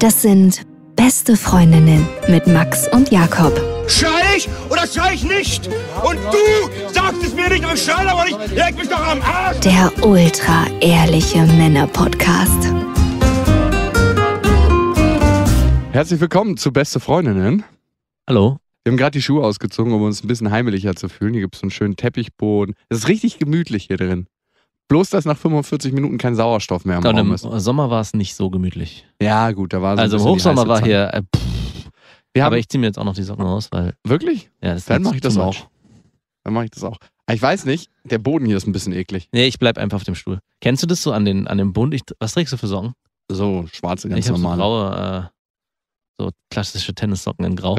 Das sind Beste Freundinnen mit Max und Jakob. Schrei ich oder schrei ich nicht? Und du sagst es mir nicht, aber ich schrei aber nicht. Leg mich doch am Arsch. Der ultra-ehrliche Männer-Podcast. Herzlich willkommen zu Beste Freundinnen. Hallo. Wir haben gerade die Schuhe ausgezogen, um uns ein bisschen heimeliger zu fühlen. Hier gibt es so einen schönen Teppichboden. Es ist richtig gemütlich hier drin. Bloß, dass nach 45 Minuten kein Sauerstoff mehr am Und Raum ist. Im Sommer war es nicht so gemütlich. Ja, gut, da war so Also im Hochsommer war hier. Äh, pff. haben, Aber ich ziehe mir jetzt auch noch die Socken aus, weil. Wirklich? Ja, das Dann mache ich das auch. Dann mache ich das auch. Ich weiß nicht, der Boden hier ist ein bisschen eklig. Nee, ich bleib einfach auf dem Stuhl. Kennst du das so an, den, an dem Bund? Ich, was trägst du für Socken? So, schwarze, ganz ich normale. So graue, äh, so klassische Tennissocken in Grau.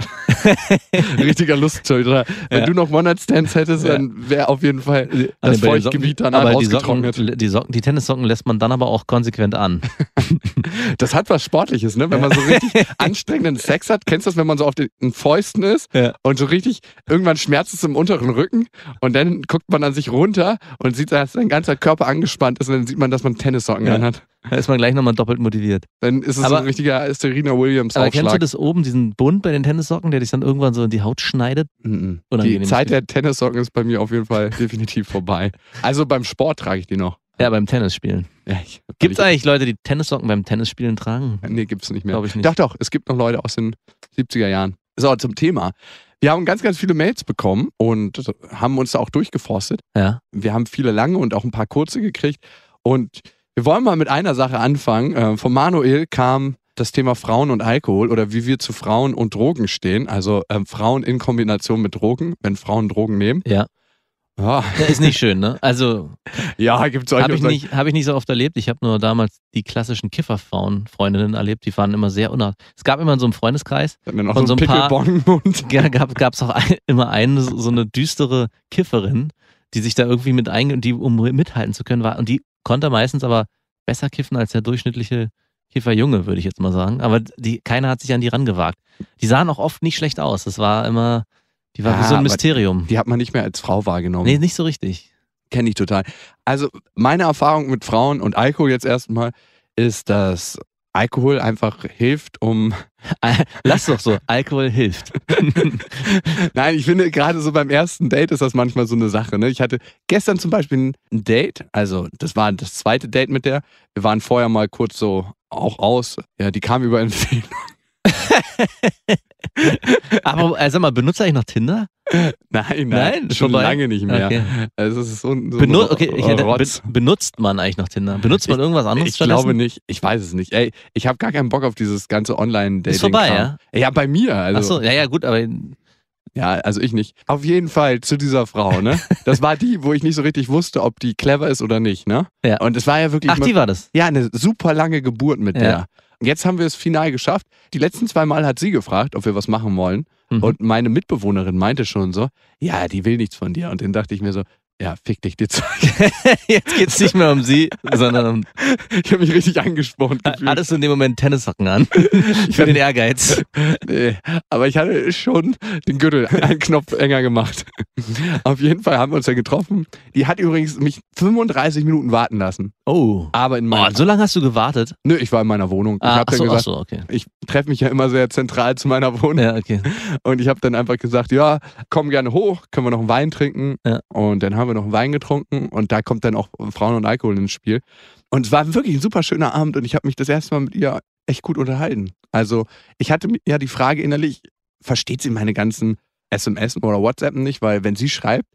Richtiger Lustschulter. Wenn ja. du noch one stands hättest, ja. dann wäre auf jeden Fall an das Feuchtgebiet dann aber ausgetrocknet. Die, Socken, die, Tennissocken lässt man dann aber auch konsequent an. das hat was Sportliches, ne? Wenn man so richtig anstrengenden Sex hat. Kennst du das, wenn man so auf den Fäusten ist ja. und so richtig, irgendwann schmerzt es im unteren Rücken und dann guckt man an sich runter und sieht, dass sein ganzer Körper angespannt ist und dann sieht man, dass man Tennissocken anhat. Da ist man gleich nochmal doppelt motiviert. Dann ist es aber, ein richtiger Serena Williams Aber kennst du das oben, diesen Bund bei den Tennissocken, der dich dann irgendwann so in die Haut schneidet? Mm -mm. Die Zeit der Tennissocken ist bei mir auf jeden Fall definitiv vorbei. Also beim Sport trage ich die noch. Ja, beim Tennisspielen. Ja, gibt es eigentlich Leute, die Tennissocken beim Tennisspielen tragen? Nee, gibt es nicht mehr. Glaube ich nicht. Doch, doch, es gibt noch Leute aus den 70er Jahren. So, zum Thema. Wir haben ganz, ganz viele Mails bekommen und haben uns da auch durchgeforstet. Ja. Wir haben viele lange und auch ein paar kurze gekriegt. Und wir wollen mal mit einer Sache anfangen. Äh, von Manuel kam das Thema Frauen und Alkohol oder wie wir zu Frauen und Drogen stehen. Also ähm, Frauen in Kombination mit Drogen, wenn Frauen Drogen nehmen. Ja. ja. ist nicht schön, ne? Also. ja, gibt es Habe ich, nicht, hab ich nicht so oft erlebt. Ich habe nur damals die klassischen Kifferfrauen, Freundinnen erlebt. Die waren immer sehr unart. Es gab immer in so einem Freundeskreis. Dann auch von so ein paar. Ja, gab es auch ein, immer eine, so eine düstere Kifferin die sich da irgendwie mit einge und die um mithalten zu können war und die konnte meistens aber besser kiffen als der durchschnittliche Kifferjunge, würde ich jetzt mal sagen. Aber die, keiner hat sich an die rangewagt. Die sahen auch oft nicht schlecht aus. Das war immer, die war ja, wie so ein Mysterium. Die hat man nicht mehr als Frau wahrgenommen. Nee, nicht so richtig. Kenne ich total. Also meine Erfahrung mit Frauen und Alkohol jetzt erstmal ist, dass Alkohol einfach hilft, um Lass doch so, Alkohol hilft. Nein, ich finde gerade so beim ersten Date ist das manchmal so eine Sache. Ne? Ich hatte gestern zum Beispiel ein Date, also das war das zweite Date mit der. Wir waren vorher mal kurz so auch aus. Ja, die kam über Empfehlung. Aber äh, sag mal, benutzt eigentlich noch Tinder? Nein, nein, nein schon vorbei? lange nicht mehr. Okay. Also es ist so, so Benu okay, oh, hätte, benutzt man eigentlich noch Tinder? Benutzt man ich, irgendwas anderes? Ich glaube nicht. Ich weiß es nicht. Ey, ich habe gar keinen Bock auf dieses ganze Online-Dating. Ist vorbei, ja? Ja, bei mir. Also. Ach so, ja, ja, gut, aber ja, also ich nicht. Auf jeden Fall zu dieser Frau, ne? Das war die, wo ich nicht so richtig wusste, ob die clever ist oder nicht, ne? Ja. Und es war ja wirklich. Ach, die war das. Ja, eine super lange Geburt mit ja. der. Und jetzt haben wir es final geschafft. Die letzten zwei Mal hat sie gefragt, ob wir was machen wollen. Mhm. Und meine Mitbewohnerin meinte schon so, ja, die will nichts von dir. Und dann dachte ich mir so, ja, fick dich, die Zeug. Jetzt geht's nicht mehr um sie, sondern um. Ich habe mich richtig angesprochen. Hattest du in dem Moment Tennissocken an? Ich Für den Ehrgeiz. Nee, aber ich hatte schon den Gürtel einen Knopf enger gemacht. Auf jeden Fall haben wir uns ja getroffen. Die hat übrigens mich 35 Minuten warten lassen. Oh. Aber in meiner. Oh, so lange hast du gewartet? Nö, ich war in meiner Wohnung. Ah, ich hab achso, dann gesagt, achso, okay. ich treffe mich ja immer sehr zentral zu meiner Wohnung. Ja, okay. Und ich habe dann einfach gesagt, ja, komm gerne hoch, können wir noch einen Wein trinken. Ja. Und dann haben haben wir noch einen Wein getrunken und da kommt dann auch Frauen und Alkohol ins Spiel. Und es war wirklich ein super schöner Abend und ich habe mich das erste Mal mit ihr echt gut unterhalten. Also ich hatte ja die Frage innerlich, versteht sie meine ganzen SMS oder WhatsApp nicht? Weil wenn sie schreibt,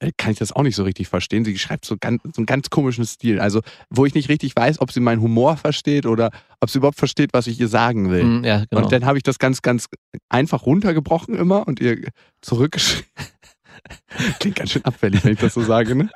äh, kann ich das auch nicht so richtig verstehen. Sie schreibt so, ganz, so einen ganz komischen Stil. Also, wo ich nicht richtig weiß, ob sie meinen Humor versteht oder ob sie überhaupt versteht, was ich ihr sagen will. Mm, ja, genau. Und dann habe ich das ganz, ganz einfach runtergebrochen immer und ihr zurückgeschrieben. Klingt ganz schön abfällig, wenn ich das so sage, ne?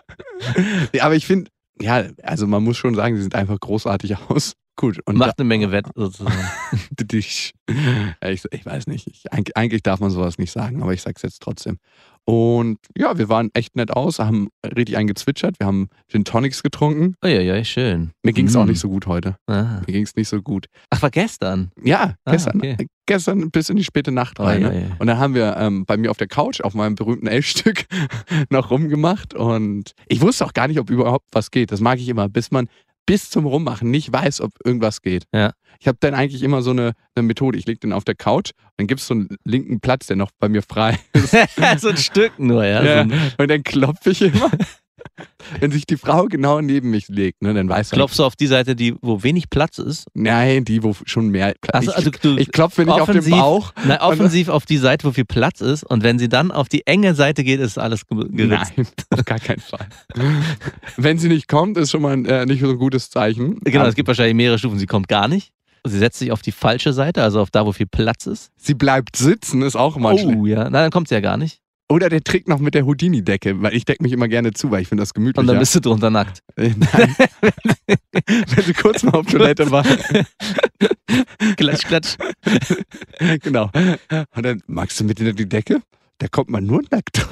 Ja, aber ich finde, ja, also man muss schon sagen, sie sind einfach großartig aus. Gut. Und Macht da, eine Menge Wett sozusagen. ich, ich, weiß nicht. Ich, eigentlich darf man sowas nicht sagen, aber ich sag's jetzt trotzdem. Und ja, wir waren echt nett aus, haben richtig eingezwitschert, wir haben den Tonics getrunken. Oh ja, ja, schön. Mir ging's mm. auch nicht so gut heute. Ah. Mir es nicht so gut. Ach, war gestern? Ja, ah, gestern. Okay gestern bis in die späte Nacht ah, rein. ne? Und dann haben wir ähm, bei mir auf der Couch auf meinem berühmten Elfstück, noch rumgemacht und ich wusste auch gar nicht, ob überhaupt was geht. Das mag ich immer, bis man bis zum Rummachen nicht weiß, ob irgendwas geht. Ja. Ich habe dann eigentlich immer so eine, eine Methode. Ich lege den auf der Couch, dann gibt es so einen linken Platz, der noch bei mir frei ist. so ein Stück nur, ja. ja. Und dann klopfe ich immer. Wenn sich die Frau genau neben mich legt, ne, dann weiß Klopfst du auf die Seite, die, wo wenig Platz ist? Nein, die, wo schon mehr Platz ist. Also, also ich klopfe nicht auf den Bauch. Nein, offensiv auf die Seite, wo viel Platz ist. Und wenn sie dann auf die enge Seite geht, ist alles geritzt. Nein, auf gar keinen Fall. wenn sie nicht kommt, ist schon mal äh, nicht so ein gutes Zeichen. Genau, ähm, es gibt wahrscheinlich mehrere Stufen. Sie kommt gar nicht. Sie setzt sich auf die falsche Seite, also auf da, wo viel Platz ist. Sie bleibt sitzen, ist auch immer Oh, schlecht. ja. Nein, dann kommt sie ja gar nicht. Oder der Trick noch mit der Houdini-Decke, weil ich decke mich immer gerne zu, weil ich finde das gemütlich. Und dann bist du drunter nackt. Äh, nein. Wenn du kurz mal auf Toilette warst. klatsch, klatsch. genau. Und dann magst du mit in die Decke? Da kommt man nur nackt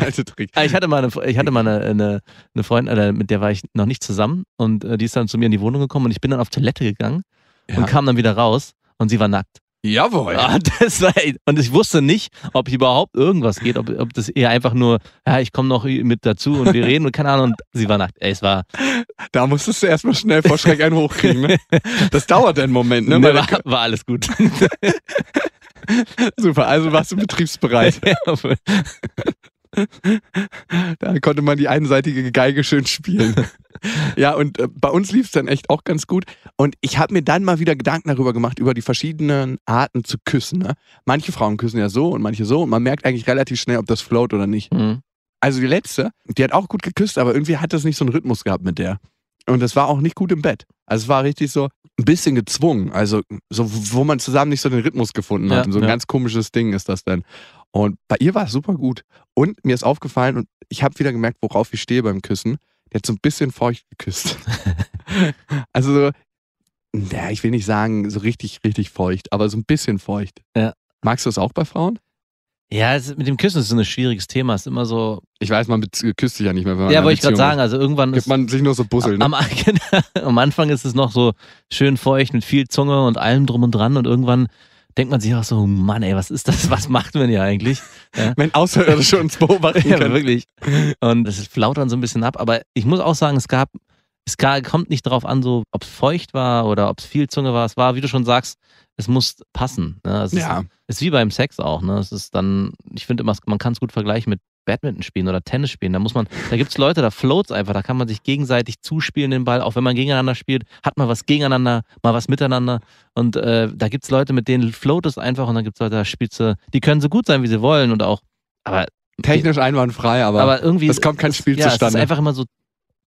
also Trick. Ah, ich hatte mal, eine, ich hatte mal eine, eine, Freundin, äh, mit der war ich noch nicht zusammen und äh, die ist dann zu mir in die Wohnung gekommen und ich bin dann auf Toilette gegangen ja. und kam dann wieder raus und sie war nackt. Jawohl. Ja, ah, das war, und ich wusste nicht, ob überhaupt irgendwas geht, ob, ob das eher einfach nur, ja, ich komme noch mit dazu und wir reden und keine Ahnung. Und sie war nach, ey, es war. Da musstest du erstmal schnell vor Schreck einen hochkriegen, ne? Das dauert einen Moment, ne? Nee, war, war alles gut. Super, also warst du betriebsbereit. da konnte man die einseitige Geige schön spielen. ja, und äh, bei uns lief es dann echt auch ganz gut. Und ich habe mir dann mal wieder Gedanken darüber gemacht, über die verschiedenen Arten zu küssen. Ne? Manche Frauen küssen ja so und manche so. Und man merkt eigentlich relativ schnell, ob das float oder nicht. Mhm. Also die letzte, die hat auch gut geküsst, aber irgendwie hat das nicht so einen Rhythmus gehabt mit der. Und das war auch nicht gut im Bett. Also es war richtig so ein bisschen gezwungen. Also so, wo man zusammen nicht so den Rhythmus gefunden hat. Ja, und so ein ja. ganz komisches Ding ist das dann. Und bei ihr war es super gut. Und mir ist aufgefallen, und ich habe wieder gemerkt, worauf ich stehe beim Küssen. Der hat so ein bisschen feucht geküsst. also, so, ich will nicht sagen, so richtig, richtig feucht, aber so ein bisschen feucht. Ja. Magst du das auch bei Frauen? Ja, es, mit dem Küssen ist so ein schwieriges Thema. Es ist immer so. Ich weiß, man küsst sich ja nicht mehr. Wenn man ja, wollte ich gerade sagen. Also irgendwann gibt man sich nur so Bussel. Ne? Am, genau. am Anfang ist es noch so schön feucht mit viel Zunge und allem drum und dran und irgendwann denkt man sich auch so, Mann, ey, was ist das? Was macht man hier eigentlich? Ja. Wenn Außerirdische uns beobachten können. Ja, wirklich. Und es flaut dann so ein bisschen ab. Aber ich muss auch sagen, es gab, es kommt nicht darauf an, so, ob es feucht war oder ob es viel Zunge war. Es war, wie du schon sagst, es muss passen. Ne? Es ja. Ist, ist wie beim Sex auch. Ne? Es ist dann, ich finde immer, man kann es gut vergleichen mit Badminton spielen oder Tennis spielen. Da muss man, da gibt es Leute, da floats einfach, da kann man sich gegenseitig zuspielen den Ball. Auch wenn man gegeneinander spielt, hat man was gegeneinander, mal was miteinander. Und äh, da gibt es Leute, mit denen float es einfach und dann gibt es Leute, da spielst du, die können so gut sein, wie sie wollen und auch, aber Technisch einwandfrei, aber, aber irgendwie es kommt kein Spiel es, ja, zustande. Es ist einfach immer so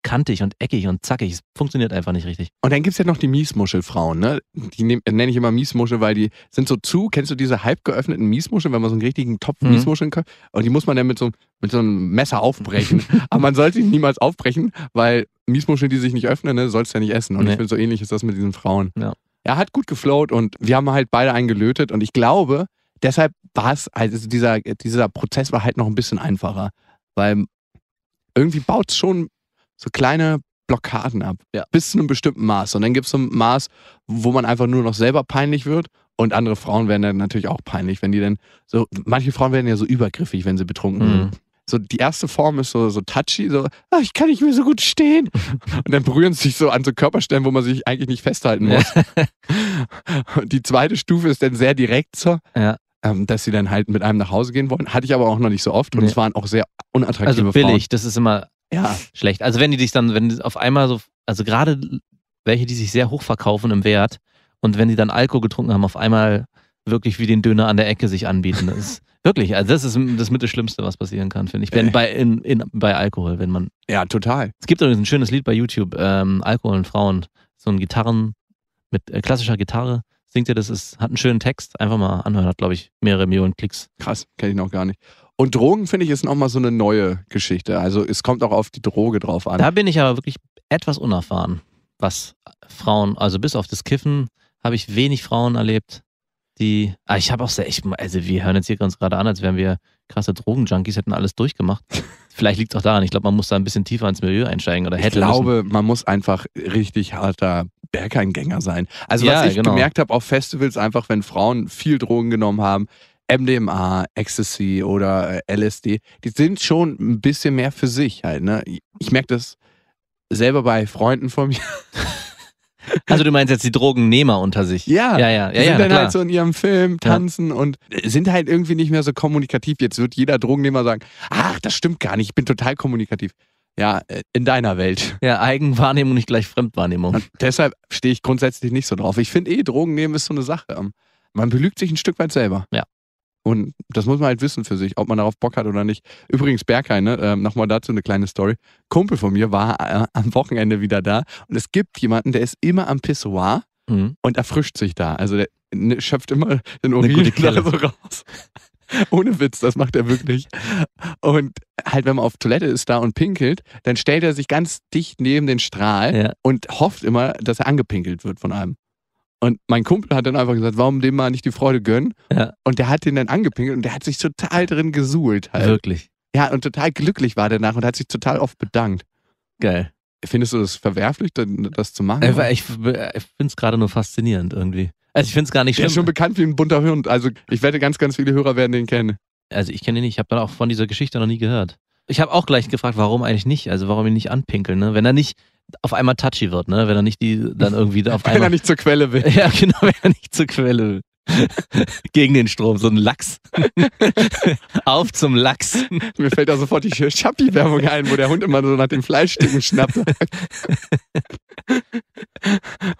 kantig und eckig und zackig. Es funktioniert einfach nicht richtig. Und dann gibt es ja noch die Miesmuschelfrauen, ne? Die nehm, nenne ich immer Miesmuschel, weil die sind so zu. Kennst du diese halb geöffneten Miesmuscheln, wenn man so einen richtigen Topf mhm. Miesmuscheln kann? Und die muss man dann mit so, mit so einem Messer aufbrechen. Aber man soll sie niemals aufbrechen, weil Miesmuscheln, die sich nicht öffnen, ne, sollst du ja nicht essen. Und nee. ich finde, so ähnlich ist das mit diesen Frauen. Ja. Er hat gut geflowt und wir haben halt beide eingelötet. Und ich glaube, deshalb war es, also dieser, dieser Prozess war halt noch ein bisschen einfacher. Weil irgendwie baut es schon so kleine Blockaden ab. Ja. Bis zu einem bestimmten Maß. Und dann gibt es so ein Maß, wo man einfach nur noch selber peinlich wird. Und andere Frauen werden dann natürlich auch peinlich, wenn die dann so, manche Frauen werden ja so übergriffig, wenn sie betrunken mhm. sind. So, die erste Form ist so, so touchy, so, ach, ich kann nicht mehr so gut stehen. Und dann berühren sie sich so an so Körperstellen, wo man sich eigentlich nicht festhalten muss. Und die zweite Stufe ist dann sehr direkt so, ja ähm, dass sie dann halt mit einem nach Hause gehen wollen. Hatte ich aber auch noch nicht so oft und nee. es waren auch sehr unattraktive Frauen. Also billig, Frauen. das ist immer ja. schlecht. Also wenn die dich dann, wenn die auf einmal so, also gerade welche, die sich sehr hoch verkaufen im Wert und wenn die dann Alkohol getrunken haben, auf einmal wirklich wie den Döner an der Ecke sich anbieten. Das ist wirklich, also das ist das mit das Schlimmste, was passieren kann, finde ich. Wenn äh. bei, in, in, bei Alkohol, wenn man. Ja, total. Es gibt übrigens ein schönes Lied bei YouTube, ähm, Alkohol und Frauen. So ein Gitarren mit äh, klassischer Gitarre singt ihr das, ist, hat einen schönen Text. Einfach mal anhören, hat, glaube ich, mehrere Millionen Klicks. Krass, kenne ich noch gar nicht. Und Drogen, finde ich, ist nochmal so eine neue Geschichte. Also es kommt auch auf die Droge drauf an. Da bin ich aber wirklich etwas unerfahren, was Frauen, also bis auf das Kiffen, habe ich wenig Frauen erlebt, die. Ah, ich habe auch sehr, ich, also wir hören jetzt hier ganz gerade an, als wären wir krasse Drogenjunkies, hätten alles durchgemacht. Vielleicht liegt es auch daran. Ich glaube, man muss da ein bisschen tiefer ins Milieu einsteigen oder hätte. Ich glaube, müssen. man muss einfach richtig harter Bergeingänger sein. Also ja, was ich genau. gemerkt habe auf Festivals, einfach wenn Frauen viel Drogen genommen haben, MDMA, Ecstasy oder äh, LSD, die sind schon ein bisschen mehr für sich halt. Ne? Ich merke das selber bei Freunden von mir. Also du meinst jetzt die Drogennehmer unter sich? Ja, ja, ja. ja die sind ja, dann klar. halt so in ihrem Film, tanzen ja. und sind halt irgendwie nicht mehr so kommunikativ. Jetzt wird jeder Drogennehmer sagen, ach, das stimmt gar nicht, ich bin total kommunikativ. Ja, äh, in deiner Welt. Ja, Eigenwahrnehmung nicht gleich Fremdwahrnehmung. Und deshalb stehe ich grundsätzlich nicht so drauf. Ich finde eh, Drogen nehmen ist so eine Sache. Man belügt sich ein Stück weit selber. Ja. Und das muss man halt wissen für sich, ob man darauf Bock hat oder nicht. Übrigens, Berghain, ne? Ähm, nochmal dazu eine kleine Story. Kumpel von mir war äh, am Wochenende wieder da und es gibt jemanden, der ist immer am Pissoir mhm. und erfrischt sich da. Also der ne, schöpft immer den Urin da so raus. Ohne Witz, das macht er wirklich. Und halt, wenn man auf Toilette ist da und pinkelt, dann stellt er sich ganz dicht neben den Strahl ja. und hofft immer, dass er angepinkelt wird von einem. Und mein Kumpel hat dann einfach gesagt, warum dem mal nicht die Freude gönnen? Ja. Und der hat den dann angepinkelt und der hat sich total drin gesuhlt. Halt. Wirklich. Ja, und total glücklich war danach und hat sich total oft bedankt. Geil. Findest du das verwerflich, das zu machen? Ich, ich finde es gerade nur faszinierend irgendwie. Also ich finde es gar nicht schlimm. Der ist schon bekannt wie ein bunter Hund. Also ich wette, ganz, ganz viele Hörer werden den kennen. Also ich kenne ihn nicht. Ich habe dann auch von dieser Geschichte noch nie gehört. Ich habe auch gleich gefragt, warum eigentlich nicht? Also warum ihn nicht anpinkeln? Ne? Wenn er nicht, auf einmal touchy wird, ne? Wenn er nicht die dann irgendwie auf einmal. Wenn er nicht zur Quelle will. Ja, genau, wenn er nicht zur Quelle will. Gegen den Strom, so ein Lachs. auf zum Lachs. Mir fällt da sofort die Schappi-Werbung ein, wo der Hund immer so nach dem Fleischstücken schnappt.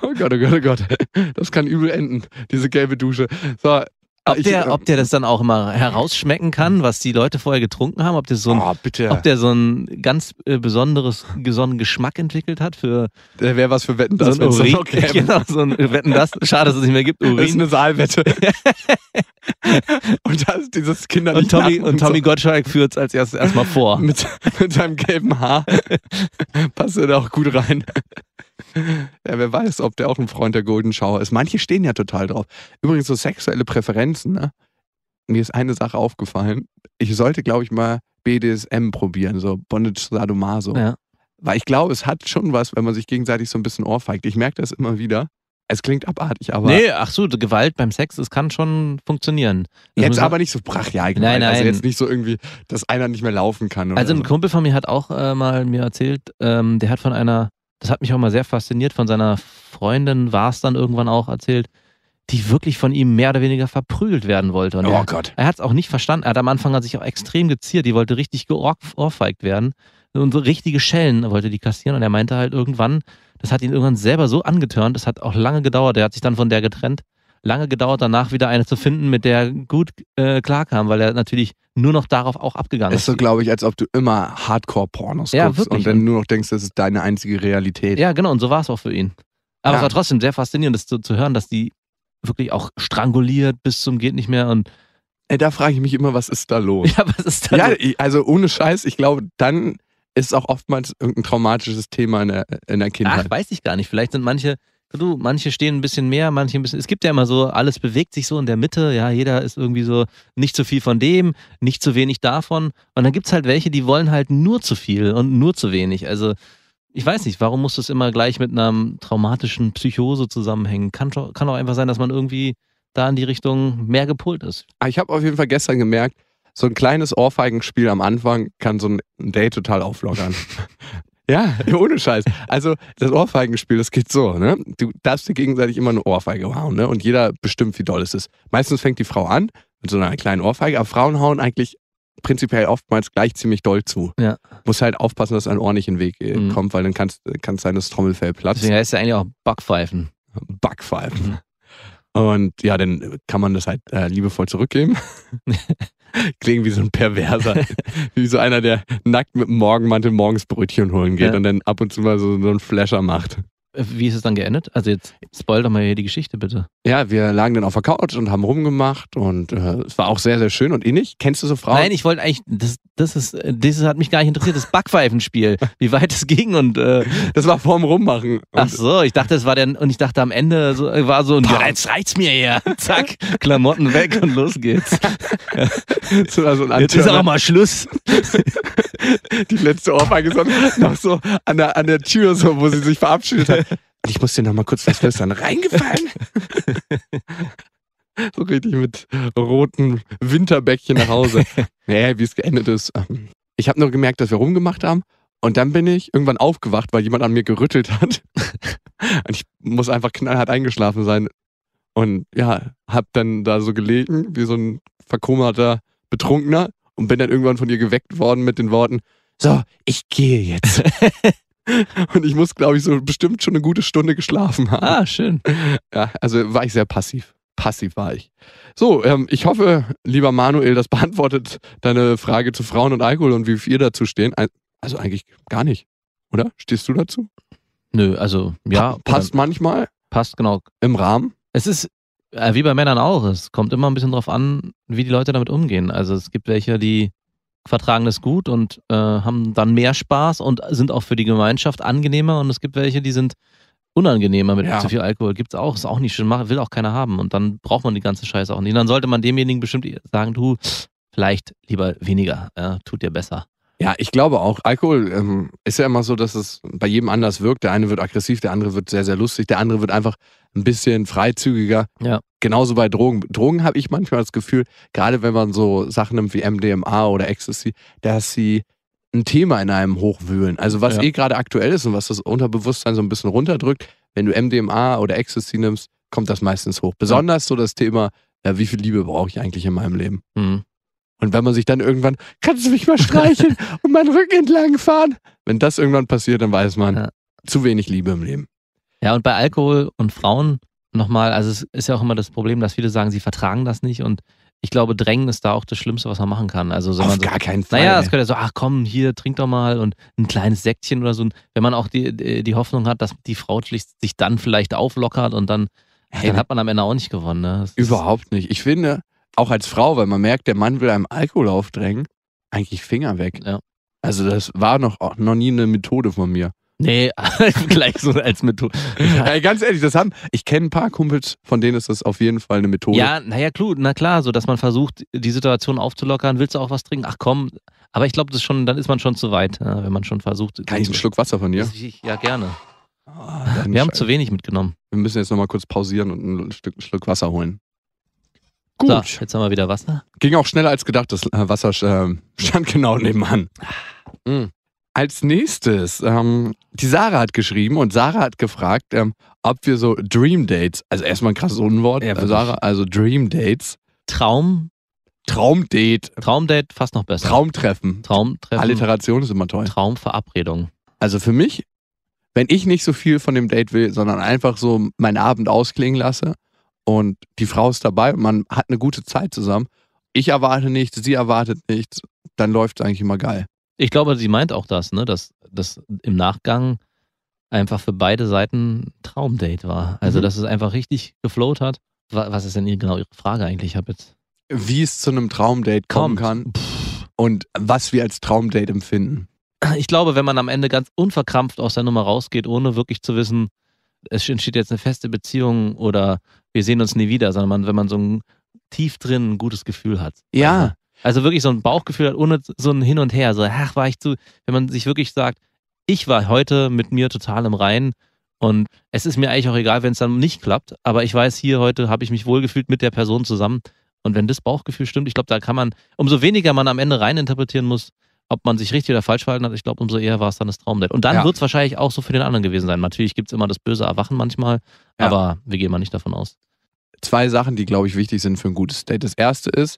oh Gott, oh Gott, oh Gott. Das kann übel enden, diese gelbe Dusche. So, ob der, ähm, ob der das dann auch immer herausschmecken kann, was die Leute vorher getrunken haben, ob, das so ein, oh, ob der so ein ganz äh, besonderes, gesunden Geschmack entwickelt hat für. Der wäre was für Wetten das, so Urin, okay. Genau, so ein Wetten das. Schade, dass es nicht mehr gibt. Urin. Das ist eine Saalwette. und da ist dieses Kinder. Und Tommy, und Tommy so. Gottschalk führt es als erstes erstmal vor. mit, mit seinem gelben Haar. Passt er da auch gut rein. Ja, wer weiß, ob der auch ein Freund der Golden Shower ist. Manche stehen ja total drauf. Übrigens so sexuelle Präferenzen, ne? Mir ist eine Sache aufgefallen. Ich sollte, glaube ich, mal BDSM probieren, so Bondage Sadomaso. Ja. Weil ich glaube, es hat schon was, wenn man sich gegenseitig so ein bisschen ohrfeigt. Ich merke das immer wieder. Es klingt abartig, aber. Nee, ach so, Gewalt beim Sex, es kann schon funktionieren. Das jetzt aber nicht so brachial Gewalt. Also nein, nein. Also jetzt nicht so irgendwie, dass einer nicht mehr laufen kann. also ein so. Kumpel von mir hat auch äh, mal mir erzählt, ähm, der hat von einer das hat mich auch mal sehr fasziniert, von seiner Freundin war es dann irgendwann auch erzählt, die wirklich von ihm mehr oder weniger verprügelt werden wollte. Und oh er, Gott. Er hat es auch nicht verstanden. Er hat am Anfang hat sich auch extrem geziert. Die wollte richtig geohrfeigt werden. Und so richtige Schellen wollte die kassieren. Und er meinte halt irgendwann, das hat ihn irgendwann selber so angetörnt. Das hat auch lange gedauert. Er hat sich dann von der getrennt lange gedauert, danach wieder eine zu finden, mit der gut äh, klarkam, weil er natürlich nur noch darauf auch abgegangen ist. Ist so, glaube ich, als ob du immer Hardcore-Pornos ja, guckst wirklich. und dann nur noch denkst, das ist deine einzige Realität. Ja, genau, und so war es auch für ihn. Aber ja. es war trotzdem sehr faszinierend, das zu, zu hören, dass die wirklich auch stranguliert bis zum geht nicht mehr und Ey, da frage ich mich immer, was ist da los? Ja, was ist da ja, los? Ja, also ohne Scheiß, ich glaube, dann ist auch oftmals irgendein traumatisches Thema in der, in der Kindheit. Ach, weiß ich gar nicht. Vielleicht sind manche du, manche stehen ein bisschen mehr, manche ein bisschen. Es gibt ja immer so, alles bewegt sich so in der Mitte, ja, jeder ist irgendwie so nicht zu viel von dem, nicht zu wenig davon. Und dann gibt es halt welche, die wollen halt nur zu viel und nur zu wenig. Also ich weiß nicht, warum muss das immer gleich mit einer traumatischen Psychose zusammenhängen? Kann, kann auch einfach sein, dass man irgendwie da in die Richtung mehr gepolt ist. Ah, ich habe auf jeden Fall gestern gemerkt, so ein kleines Ohrfeigenspiel am Anfang kann so ein Date total auflockern. Ja, ohne Scheiß. Also das Ohrfeigenspiel, das geht so, ne? Du darfst dir gegenseitig immer eine Ohrfeige hauen, ne? Und jeder bestimmt, wie doll es ist. Meistens fängt die Frau an mit so einer kleinen Ohrfeige, aber Frauen hauen eigentlich prinzipiell oftmals gleich ziemlich doll zu. Ja. Muss halt aufpassen, dass ein Ohr nicht in den Weg äh, mhm. kommt, weil dann kann es äh, sein, dass Trommelfell platzt. Deswegen heißt ja eigentlich auch Backpfeifen. Backpfeifen. Mhm. Und ja, dann kann man das halt äh, liebevoll zurückgeben. Klingt wie so ein Perverser, wie so einer, der nackt mit dem Morgenmantel morgens Brötchen holen geht ja. und dann ab und zu mal so, so einen Flasher macht. Wie ist es dann geendet? Also jetzt spoil doch mal hier die Geschichte bitte. Ja, wir lagen dann auf der Couch und haben rumgemacht und äh, es war auch sehr, sehr schön und innig. Kennst du so Frauen? Nein, ich wollte eigentlich, das, das ist, dieses hat mich gar nicht interessiert, das Backpfeifenspiel, wie weit es ging und äh, Das war vorm Rummachen. Ach so, ich dachte, es war dann, und ich dachte am Ende so, äh, war so ein, ja, jetzt reicht's mir her. Zack, Klamotten weg und los geht's. so, so also jetzt ist auch mal Schluss. die letzte Ohrfeige, sondern noch so an der, an der Tür, so, wo sie sich verabschiedet hat. Und ich muss dir nochmal kurz was flüstern. Reingefallen? so richtig mit roten Winterbäckchen nach Hause. Naja, wie es geendet ist. Ähm, ich habe nur gemerkt, dass wir rumgemacht haben. Und dann bin ich irgendwann aufgewacht, weil jemand an mir gerüttelt hat. Und ich muss einfach knallhart eingeschlafen sein. Und ja, hab dann da so gelegen, wie so ein verkummerter Betrunkener. Und bin dann irgendwann von ihr geweckt worden mit den Worten, so, ich gehe jetzt. Und ich muss, glaube ich, so bestimmt schon eine gute Stunde geschlafen haben. Ah, schön. Ja, also war ich sehr passiv. Passiv war ich. So, ähm, ich hoffe, lieber Manuel, das beantwortet deine Frage zu Frauen und Alkohol und wie wir dazu stehen. Also eigentlich gar nicht, oder? Stehst du dazu? Nö, also ja. Pa passt manchmal. Passt genau. Im Rahmen. Es ist äh, wie bei Männern auch. Es kommt immer ein bisschen drauf an, wie die Leute damit umgehen. Also es gibt welche, die vertragen es gut und äh, haben dann mehr Spaß und sind auch für die Gemeinschaft angenehmer. Und es gibt welche, die sind unangenehmer mit ja. zu viel Alkohol. Gibt es auch, ist auch nicht schön, will auch keiner haben. Und dann braucht man die ganze Scheiße auch nicht. Und dann sollte man demjenigen bestimmt sagen, du, vielleicht lieber weniger, ja, tut dir besser. Ja, ich glaube auch. Alkohol ähm, ist ja immer so, dass es bei jedem anders wirkt. Der eine wird aggressiv, der andere wird sehr, sehr lustig, der andere wird einfach ein bisschen freizügiger. Ja. Genauso bei Drogen. Drogen habe ich manchmal das Gefühl, gerade wenn man so Sachen nimmt wie MDMA oder Ecstasy, dass sie ein Thema in einem hochwühlen. Also was ja. eh gerade aktuell ist und was das Unterbewusstsein so ein bisschen runterdrückt, wenn du MDMA oder Ecstasy nimmst, kommt das meistens hoch. Besonders ja. so das Thema, ja, wie viel Liebe brauche ich eigentlich in meinem Leben? Mhm. Und wenn man sich dann irgendwann, kannst du mich mal streicheln und meinen Rücken entlang fahren? Wenn das irgendwann passiert, dann weiß man, ja. zu wenig Liebe im Leben. Ja, und bei Alkohol und Frauen nochmal, also es ist ja auch immer das Problem, dass viele sagen, sie vertragen das nicht und ich glaube, drängen ist da auch das Schlimmste, was man machen kann. Also, so Auf man so, gar keinen Fall. Naja, es könnte ja so, ach komm, hier, trink doch mal und ein kleines Säckchen oder so. Wenn man auch die, die Hoffnung hat, dass die Frau sich dann vielleicht auflockert und dann, hey, dann hat man am Ende auch nicht gewonnen. Ne? Überhaupt nicht. Ich finde, auch als Frau, weil man merkt, der Mann will einem Alkohol aufdrängen, eigentlich Finger weg. Ja. Also das war noch, oh, noch nie eine Methode von mir. Nee, gleich so als Methode. Ja, ganz ehrlich, das haben, ich kenne ein paar Kumpels, von denen ist das auf jeden Fall eine Methode. Ja, naja, klar, na klar, so dass man versucht, die Situation aufzulockern, willst du auch was trinken? Ach komm, aber ich glaube, dann ist man schon zu weit, wenn man schon versucht. Kann ich einen Schluck Wasser von dir? Ja, gerne. Oh, Wir haben Scheiße. zu wenig mitgenommen. Wir müssen jetzt nochmal kurz pausieren und einen Schluck Wasser holen. Gut. So, jetzt haben wir wieder Wasser. Ging auch schneller als gedacht, das äh, Wasser äh, stand genau nebenan. Mhm. Als nächstes, ähm, die Sarah hat geschrieben und Sarah hat gefragt, ähm, ob wir so Dream Dates, also erstmal ein krasses Unwort, ja, äh, Sarah, also Dream Dates. Traum. Traumdate. Traumdate fast noch besser. Traumtreffen. Traumtreffen. Alliteration ist immer toll. Traumverabredung. Also für mich, wenn ich nicht so viel von dem Date will, sondern einfach so meinen Abend ausklingen lasse, und die Frau ist dabei und man hat eine gute Zeit zusammen. Ich erwarte nichts, sie erwartet nichts, dann läuft es eigentlich immer geil. Ich glaube, sie meint auch das, ne? dass, dass im Nachgang einfach für beide Seiten Traumdate war. Also, mhm. dass es einfach richtig geflowt hat. Was ist denn genau Ihre Frage eigentlich? Ich habe jetzt. Wie es zu einem Traumdate kommen kommt. kann und was wir als Traumdate empfinden. Ich glaube, wenn man am Ende ganz unverkrampft aus der Nummer rausgeht, ohne wirklich zu wissen, es entsteht jetzt eine feste Beziehung oder wir sehen uns nie wieder, sondern man, wenn man so ein tief drin ein gutes Gefühl hat. Ja. Also wirklich so ein Bauchgefühl hat, ohne so ein Hin und Her. So, ach, war ich zu. Wenn man sich wirklich sagt, ich war heute mit mir total im Reinen und es ist mir eigentlich auch egal, wenn es dann nicht klappt, aber ich weiß, hier heute habe ich mich wohlgefühlt mit der Person zusammen. Und wenn das Bauchgefühl stimmt, ich glaube, da kann man, umso weniger man am Ende reininterpretieren muss, ob man sich richtig oder falsch verhalten hat, ich glaube, umso eher war es dann das Traumdate. Und dann ja. wird es wahrscheinlich auch so für den anderen gewesen sein. Natürlich gibt es immer das böse Erwachen manchmal, ja. aber wir gehen mal nicht davon aus. Zwei Sachen, die, glaube ich, wichtig sind für ein gutes Date. Das erste ist,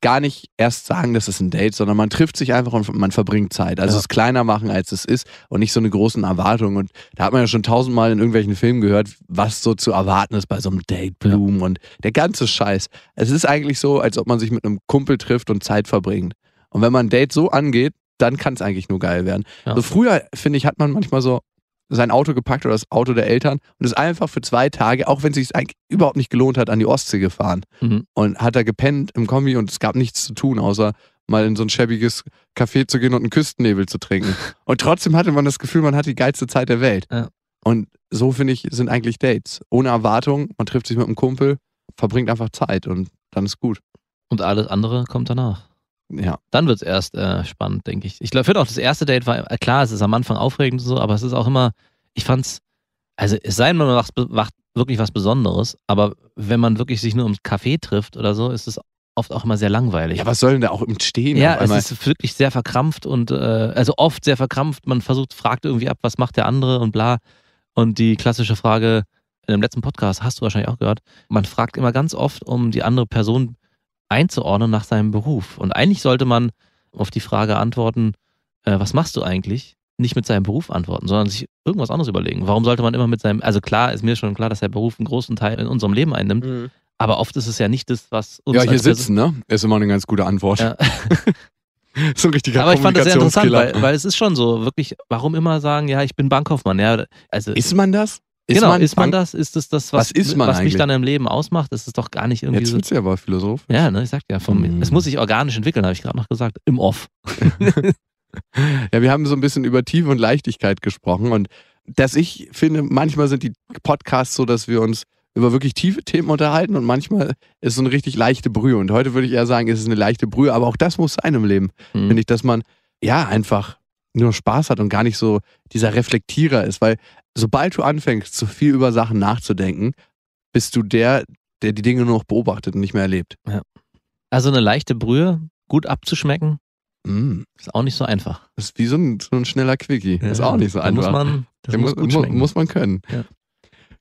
gar nicht erst sagen, das ist ein Date, sondern man trifft sich einfach und man verbringt Zeit. Also ja. es kleiner machen, als es ist und nicht so eine großen Erwartung. Und da hat man ja schon tausendmal in irgendwelchen Filmen gehört, was so zu erwarten ist bei so einem Date, Blumen ja. und der ganze Scheiß. Es ist eigentlich so, als ob man sich mit einem Kumpel trifft und Zeit verbringt. Und wenn man ein Date so angeht, dann kann es eigentlich nur geil werden. Ja. So früher, finde ich, hat man manchmal so sein Auto gepackt oder das Auto der Eltern und ist einfach für zwei Tage, auch wenn es sich eigentlich überhaupt nicht gelohnt hat, an die Ostsee gefahren. Mhm. Und hat da gepennt im Kombi und es gab nichts zu tun, außer mal in so ein schäbiges Café zu gehen und einen Küstennebel zu trinken. und trotzdem hatte man das Gefühl, man hat die geilste Zeit der Welt. Ja. Und so, finde ich, sind eigentlich Dates. Ohne Erwartung, man trifft sich mit einem Kumpel, verbringt einfach Zeit und dann ist gut. Und alles andere kommt danach. Ja. Dann wird es erst äh, spannend, denke ich. Ich finde auch, das erste Date war, äh, klar, es ist am Anfang aufregend und so, aber es ist auch immer, ich fand es, also es sei denn, man macht, macht wirklich was Besonderes, aber wenn man wirklich sich nur ums Café trifft oder so, ist es oft auch immer sehr langweilig. Ja, was soll denn da auch entstehen? Stehen? Ja, es ist wirklich sehr verkrampft und äh, also oft sehr verkrampft. Man versucht, fragt irgendwie ab, was macht der andere und bla. Und die klassische Frage, in dem letzten Podcast hast du wahrscheinlich auch gehört, man fragt immer ganz oft um die andere Person einzuordnen nach seinem Beruf. Und eigentlich sollte man auf die Frage antworten, äh, was machst du eigentlich? Nicht mit seinem Beruf antworten, sondern sich irgendwas anderes überlegen. Warum sollte man immer mit seinem, also klar, ist mir schon klar, dass der Beruf einen großen Teil in unserem Leben einnimmt, mhm. aber oft ist es ja nicht das, was uns. Ja, hier sitzen, ne? Ist immer eine ganz gute Antwort. Ja. so ein richtiger Aber ich fand das sehr interessant, weil, weil, es ist schon so, wirklich, warum immer sagen, ja, ich bin Bankkaufmann. Ja, also, ist man das? Ist genau, man ist man das? Ist das das, was, was, ist man was mich dann im Leben ausmacht? Das ist doch gar nicht irgendwie Jetzt so. Jetzt ja aber Philosoph. Ja, ne, ich sag ja, vom, mm. es muss sich organisch entwickeln, habe ich gerade noch gesagt, im Off. ja, wir haben so ein bisschen über Tiefe und Leichtigkeit gesprochen und dass ich finde, manchmal sind die Podcasts so, dass wir uns über wirklich tiefe Themen unterhalten und manchmal ist so eine richtig leichte Brühe und heute würde ich eher sagen, es ist eine leichte Brühe, aber auch das muss sein im Leben, mm. finde ich, dass man ja einfach nur Spaß hat und gar nicht so dieser Reflektierer ist, weil sobald du anfängst, zu viel über Sachen nachzudenken, bist du der, der die Dinge nur noch beobachtet und nicht mehr erlebt. Ja. Also eine leichte Brühe, gut abzuschmecken, mm. ist auch nicht so einfach. Das ist wie so ein, so ein schneller Quickie. Ja, ist auch nicht so einfach. Muss man, das muss, muss, mu muss, man können. Ja.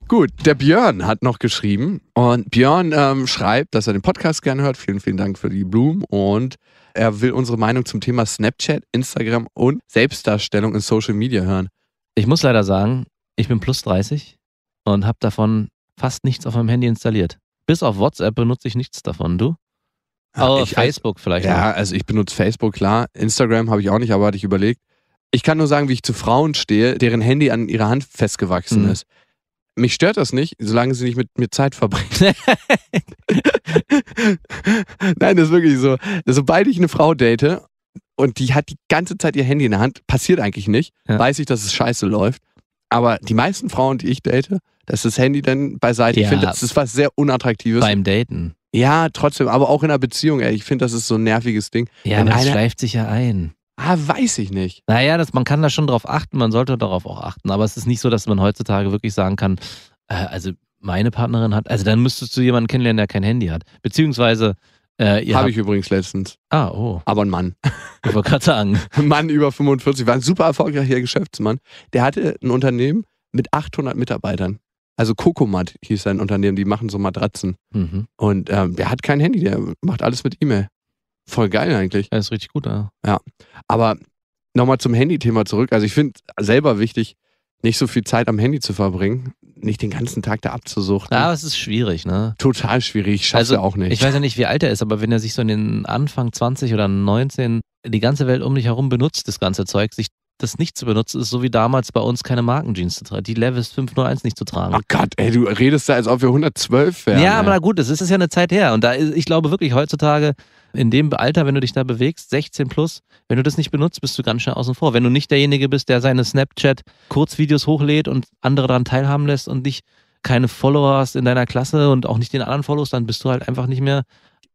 Gut, der Björn hat noch geschrieben und Björn ähm, schreibt, dass er den Podcast gerne hört. Vielen, vielen Dank für die Blumen und er will unsere Meinung zum Thema Snapchat, Instagram und Selbstdarstellung in Social Media hören. Ich muss leider sagen, ich bin plus 30 und habe davon fast nichts auf meinem Handy installiert. Bis auf WhatsApp benutze ich nichts davon. Du? Aber ja, also, Facebook vielleicht. Ja, auch. also ich benutze Facebook, klar. Instagram habe ich auch nicht, aber hatte ich überlegt. Ich kann nur sagen, wie ich zu Frauen stehe, deren Handy an ihrer Hand festgewachsen mhm. ist mich stört das nicht, solange sie nicht mit mir Zeit verbringen. Nein, das ist wirklich so. Also, sobald ich eine Frau date und die hat die ganze Zeit ihr Handy in der Hand, passiert eigentlich nicht, ja. weiß ich, dass es scheiße läuft. Aber die meisten Frauen, die ich date, dass das Handy dann beiseite. Ja, ich finde, das ist was sehr Unattraktives. Beim Daten. Ja, trotzdem, aber auch in einer Beziehung, ey. Ich finde, das ist so ein nerviges Ding. Ja, das schleift sich ja ein. Ah, weiß ich nicht. Naja, das, man kann da schon drauf achten, man sollte darauf auch achten. Aber es ist nicht so, dass man heutzutage wirklich sagen kann, äh, also meine Partnerin hat, also dann müsstest du jemanden kennenlernen, der kein Handy hat. Beziehungsweise. Äh, Habe ich übrigens letztens. Ah, oh. Aber ein Mann. Ich wollte gerade sagen. Mann über 45, war ein super erfolgreicher Geschäftsmann. Der hatte ein Unternehmen mit 800 Mitarbeitern. Also Kokomat hieß sein Unternehmen, die machen so Matratzen. Mhm. Und ähm, der hat kein Handy, der macht alles mit E-Mail. Voll geil eigentlich. Ja, ist richtig gut, ja. Ja. Aber nochmal zum Handy-Thema zurück. Also ich finde selber wichtig, nicht so viel Zeit am Handy zu verbringen, nicht den ganzen Tag da abzusuchen. Ja, aber es ist schwierig, ne? Total schwierig, ich schaffe also, ja auch nicht. Ich weiß ja nicht, wie alt er ist, aber wenn er sich so in den Anfang 20 oder 19 die ganze Welt um dich herum benutzt, das ganze Zeug, sich das nicht zu benutzen, ist so wie damals bei uns keine Markenjeans zu tragen, die Levis 501 nicht zu tragen. Ach Gott, ey, du redest da, als ob wir 112 wären. Ja, ey. aber na gut, das ist ja eine Zeit her. Und da ist, ich glaube wirklich heutzutage, in dem Alter, wenn du dich da bewegst, 16 plus, wenn du das nicht benutzt, bist du ganz schnell außen vor. Wenn du nicht derjenige bist, der seine Snapchat-Kurzvideos hochlädt und andere daran teilhaben lässt und dich keine Follower hast in deiner Klasse und auch nicht den anderen Follows, dann bist du halt einfach nicht mehr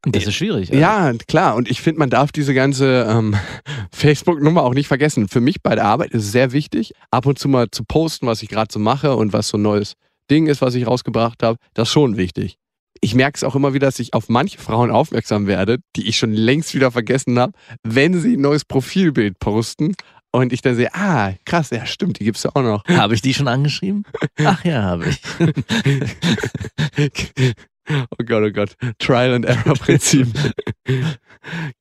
das ist schwierig. Also. Ja, klar. Und ich finde, man darf diese ganze ähm, Facebook-Nummer auch nicht vergessen. Für mich bei der Arbeit ist es sehr wichtig, ab und zu mal zu posten, was ich gerade so mache und was so ein neues Ding ist, was ich rausgebracht habe. Das ist schon wichtig ich merke es auch immer wieder, dass ich auf manche Frauen aufmerksam werde, die ich schon längst wieder vergessen habe, wenn sie ein neues Profilbild posten. Und ich dann sehe, ah, krass, ja, stimmt, die gibt's ja auch noch. Habe ich die schon angeschrieben? Ach ja, habe ich. oh Gott, oh Gott. Trial and Error Prinzip.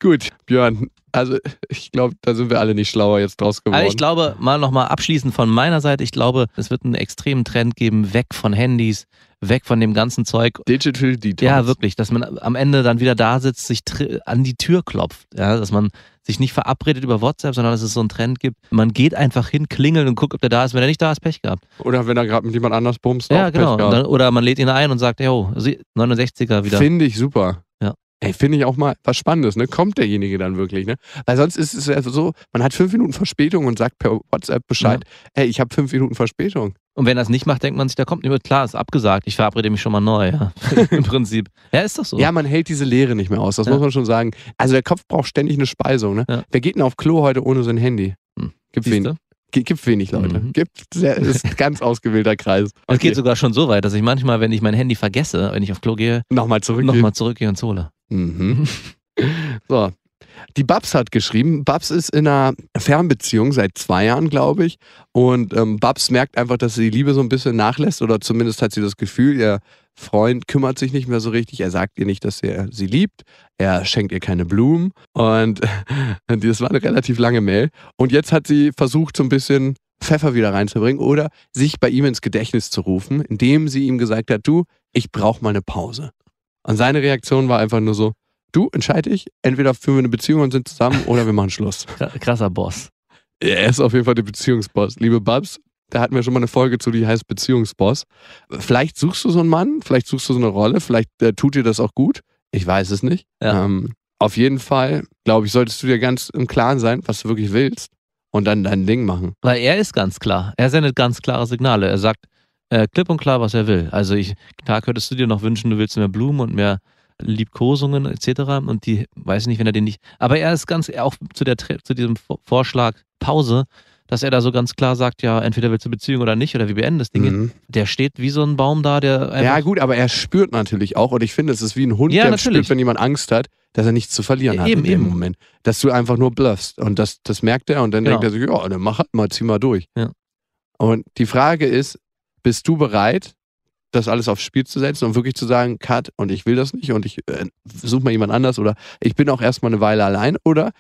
Gut, Björn, also ich glaube, da sind wir alle nicht schlauer jetzt draus geworden. Also ich glaube, mal nochmal abschließend von meiner Seite, ich glaube, es wird einen extremen Trend geben, weg von Handys, weg von dem ganzen Zeug. Digital Detox. Ja, wirklich, dass man am Ende dann wieder da sitzt, sich an die Tür klopft, ja, dass man sich nicht verabredet über WhatsApp, sondern dass es so einen Trend gibt. Man geht einfach hin, klingelt und guckt, ob der da ist. Wenn er nicht da ist, Pech gehabt. Oder wenn er gerade mit jemand anders bumst, ja, genau. Dann, oder man lädt ihn ein und sagt, yo, 69er wieder. Finde ich super. Ey, finde ich auch mal was Spannendes, ne? Kommt derjenige dann wirklich, ne? Weil sonst ist es ja so, man hat fünf Minuten Verspätung und sagt per WhatsApp Bescheid, ja. ey, ich habe fünf Minuten Verspätung. Und wenn das nicht macht, denkt man sich, da kommt niemand. Klar, ist abgesagt. Ich verabrede mich schon mal neu. Ja. Im Prinzip. Ja, ist doch so. Ja, man hält diese Lehre nicht mehr aus. Das ja. muss man schon sagen. Also der Kopf braucht ständig eine Speisung. Ne? Ja. Wer geht denn auf Klo heute ohne sein Handy? Hm. Gibt wen? Gibt wenig Leute. Mhm. Gibt sehr, ist ein ganz ausgewählter Kreis. Es geht sogar schon so weit, dass ich manchmal, wenn ich mein Handy vergesse, wenn ich auf Klo gehe, nochmal zurückgehe nochmal zurückgehe und hole. Mhm. so. Die Babs hat geschrieben, Babs ist in einer Fernbeziehung seit zwei Jahren, glaube ich. Und ähm, Babs merkt einfach, dass sie die Liebe so ein bisschen nachlässt oder zumindest hat sie das Gefühl, ihr Freund kümmert sich nicht mehr so richtig. Er sagt ihr nicht, dass er sie liebt. Er schenkt ihr keine Blumen. Und das war eine relativ lange Mail. Und jetzt hat sie versucht, so ein bisschen Pfeffer wieder reinzubringen oder sich bei ihm ins Gedächtnis zu rufen, indem sie ihm gesagt hat, du, ich brauche mal eine Pause. Und seine Reaktion war einfach nur so, du entscheide ich, entweder führen wir eine Beziehung und sind zusammen oder wir machen Schluss. Krasser Boss. Er ist auf jeden Fall der Beziehungsboss. Liebe Babs, da hatten wir schon mal eine Folge zu, die heißt Beziehungsboss. Vielleicht suchst du so einen Mann, vielleicht suchst du so eine Rolle, vielleicht äh, tut dir das auch gut. Ich weiß es nicht. Ja. Ähm, auf jeden Fall, glaube ich, solltest du dir ganz im Klaren sein, was du wirklich willst und dann dein Ding machen. Weil er ist ganz klar. Er sendet ganz klare Signale. Er sagt, äh, klipp und klar, was er will. Also ich, klar könntest du dir noch wünschen, du willst mehr Blumen und mehr Liebkosungen etc. Und die, weiß ich nicht, wenn er den nicht. Aber er ist ganz, auch zu, der, zu diesem Vorschlag Pause, dass er da so ganz klar sagt, ja, entweder willst du Beziehung oder nicht oder wir beenden das Ding. Mhm. Der steht wie so ein Baum da, der Ja, gut, aber er spürt natürlich auch und ich finde, es ist wie ein Hund, ja, der natürlich. spürt, wenn jemand Angst hat, dass er nichts zu verlieren ja, hat eben, in dem eben. Moment, dass du einfach nur bluffst und das das merkt er und dann genau. denkt er sich, ja, dann mach halt mal, zieh mal durch. Ja. Und die Frage ist, bist du bereit, das alles aufs Spiel zu setzen und wirklich zu sagen, cut und ich will das nicht und ich äh, suche mal jemand anders oder ich bin auch erstmal eine Weile allein oder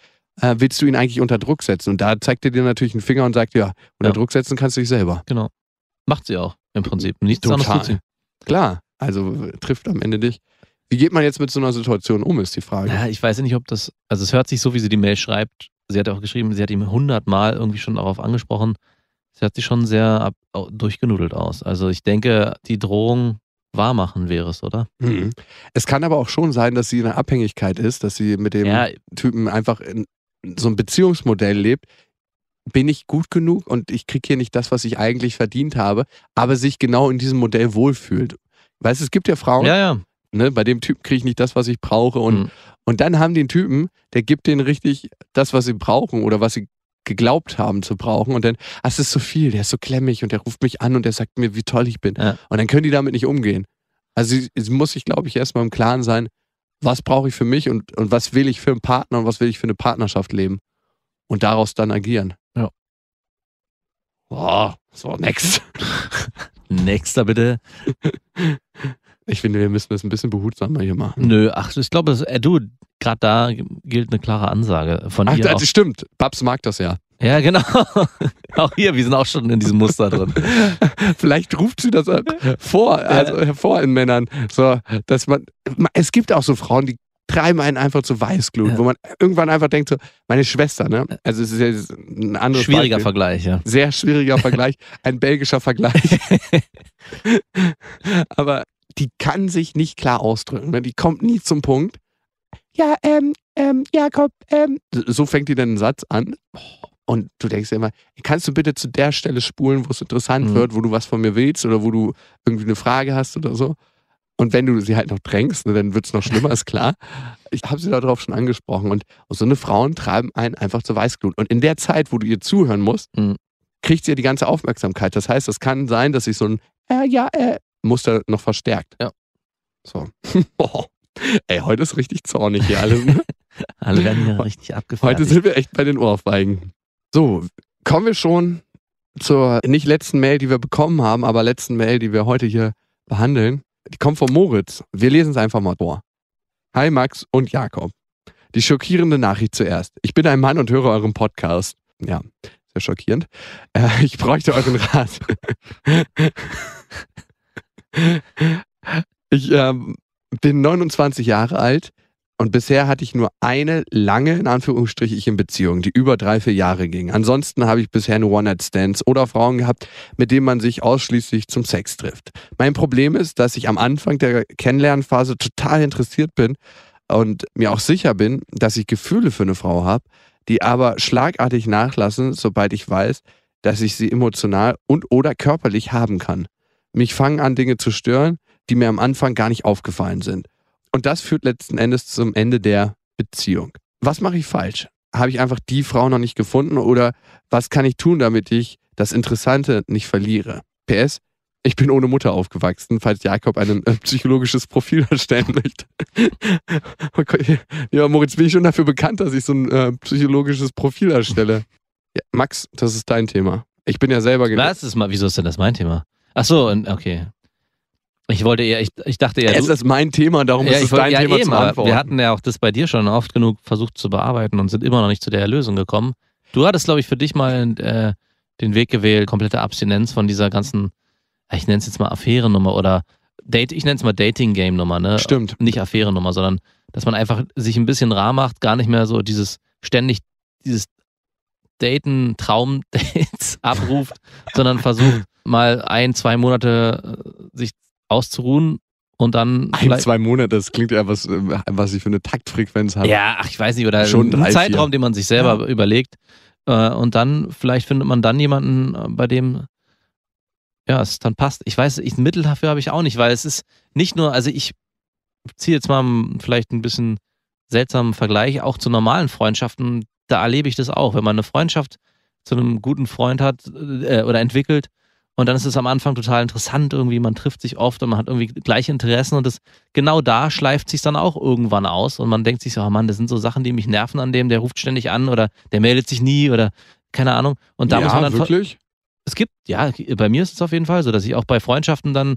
äh, willst du ihn eigentlich unter Druck setzen? Und da zeigt er dir natürlich einen Finger und sagt, ja, unter ja. Druck setzen kannst du dich selber. Genau. Macht sie auch im Prinzip. Nichts Klar, also trifft am Ende dich. Wie geht man jetzt mit so einer Situation um, ist die Frage. Ja, ich weiß nicht, ob das, also es hört sich so, wie sie die Mail schreibt. Sie hat auch geschrieben, sie hat ihm hundertmal irgendwie schon darauf angesprochen, es hört sich schon sehr ab, durchgenudelt aus. Also ich denke, die Drohung wahrmachen wäre es, oder? Mhm. Es kann aber auch schon sein, dass sie in einer Abhängigkeit ist, dass sie mit dem ja. Typen einfach in so einem Beziehungsmodell lebt. Bin ich gut genug und ich kriege hier nicht das, was ich eigentlich verdient habe, aber sich genau in diesem Modell wohlfühlt. Weißt du, es gibt ja Frauen, ja, ja. Ne, bei dem Typen kriege ich nicht das, was ich brauche. Und, mhm. und dann haben den Typen, der gibt denen richtig das, was sie brauchen oder was sie geglaubt haben zu brauchen. Und dann, ach, es ist so viel, der ist so klemmig und der ruft mich an und der sagt mir, wie toll ich bin. Ja. Und dann können die damit nicht umgehen. Also es muss ich, glaube ich, erstmal im Klaren sein, was brauche ich für mich und, und was will ich für einen Partner und was will ich für eine Partnerschaft leben. Und daraus dann agieren. Ja. Boah, so, next. Nächster bitte. Ich finde, wir müssen das ein bisschen behutsamer hier machen. Nö, ach, ich glaube, äh, du, gerade da gilt eine klare Ansage von ach, ihr. Ach, das stimmt. Babs mag das ja. Ja, genau. auch hier, wir sind auch schon in diesem Muster drin. Vielleicht ruft sie das vor, also hervor äh, in Männern. So, dass man, es gibt auch so Frauen, die treiben einen einfach zu Weißglut, ja. wo man irgendwann einfach denkt, so, meine Schwester, ne? Also es ist ja ein anderes Schwieriger Beispiel. Vergleich, ja. Sehr schwieriger Vergleich, ein belgischer Vergleich. Aber die kann sich nicht klar ausdrücken. Ne? Die kommt nie zum Punkt. Ja, ähm, ähm, Jakob, ähm. So fängt die dann einen Satz an. Und du denkst dir immer, kannst du bitte zu der Stelle spulen, wo es interessant mhm. wird, wo du was von mir willst oder wo du irgendwie eine Frage hast oder so. Und wenn du sie halt noch drängst, ne, dann wird es noch schlimmer, ist klar. Ich habe sie darauf schon angesprochen. Und so eine Frauen treiben einen einfach zur Weißglut. Und in der Zeit, wo du ihr zuhören musst, mhm. kriegt sie ja die ganze Aufmerksamkeit. Das heißt, es kann sein, dass sich so ein äh, ja, äh, Muster noch verstärkt. Ja. So. oh. Ey, heute ist richtig zornig hier alles. Ne? Alle werden hier richtig abgefahren. Heute sind wir echt bei den Ohrfeigen. So, kommen wir schon zur nicht letzten Mail, die wir bekommen haben, aber letzten Mail, die wir heute hier behandeln. Die kommt von Moritz. Wir lesen es einfach mal vor. Hi Max und Jakob. Die schockierende Nachricht zuerst. Ich bin ein Mann und höre euren Podcast. Ja, sehr schockierend. Äh, ich bräuchte euren Rat. ich ähm, bin 29 Jahre alt und bisher hatte ich nur eine lange, in Anführungsstrichen, Beziehung, die über drei, vier Jahre ging. Ansonsten habe ich bisher nur One-Night-Stands oder Frauen gehabt, mit denen man sich ausschließlich zum Sex trifft. Mein Problem ist, dass ich am Anfang der Kennenlernphase total interessiert bin und mir auch sicher bin, dass ich Gefühle für eine Frau habe, die aber schlagartig nachlassen, sobald ich weiß, dass ich sie emotional und oder körperlich haben kann. Mich fangen an, Dinge zu stören, die mir am Anfang gar nicht aufgefallen sind. Und das führt letzten Endes zum Ende der Beziehung. Was mache ich falsch? Habe ich einfach die Frau noch nicht gefunden oder was kann ich tun, damit ich das Interessante nicht verliere? PS, ich bin ohne Mutter aufgewachsen, falls Jakob ein äh, psychologisches Profil erstellen möchte. Oh ja, Moritz, bin ich schon dafür bekannt, dass ich so ein äh, psychologisches Profil erstelle. Ja, Max, das ist dein Thema. Ich bin ja selber. Was ist mal, wieso ist denn das mein Thema? Ach so, okay. Ich wollte eher, ich, ich dachte eher. Es du, ist mein Thema, darum ja, ist es wollte, dein ja, Thema eben, zu antworten. Wir hatten ja auch das bei dir schon oft genug versucht zu bearbeiten und sind immer noch nicht zu der Lösung gekommen. Du hattest, glaube ich, für dich mal äh, den Weg gewählt, komplette Abstinenz von dieser ganzen, ich nenne es jetzt mal Affärennummer oder Date, ich nenne es mal Dating-Game-Nummer, ne? Stimmt. Nicht Affärennummer, sondern dass man einfach sich ein bisschen rar macht, gar nicht mehr so dieses ständig, dieses Daten, Traumdates abruft, sondern versucht, mal ein, zwei Monate äh, sich auszuruhen und dann. Ein, zwei Monate, das klingt ja, was, äh, was ich für eine Taktfrequenz habe. Ja, ach, ich weiß nicht, oder Schon einen Zeitraum, vier. den man sich selber ja. überlegt. Äh, und dann, vielleicht findet man dann jemanden, bei dem ja, es dann passt. Ich weiß, ich, ein Mittel dafür habe ich auch nicht, weil es ist nicht nur, also ich ziehe jetzt mal vielleicht ein bisschen seltsamen Vergleich auch zu normalen Freundschaften. Da erlebe ich das auch. Wenn man eine Freundschaft zu einem guten Freund hat äh, oder entwickelt, und dann ist es am Anfang total interessant, irgendwie, man trifft sich oft und man hat irgendwie gleiche Interessen und das genau da schleift sich dann auch irgendwann aus und man denkt sich so, oh Mann, das sind so Sachen, die mich nerven an dem, der ruft ständig an oder der meldet sich nie oder keine Ahnung. Und da ja, muss man dann. Wirklich? Es gibt, ja, bei mir ist es auf jeden Fall so, dass ich auch bei Freundschaften dann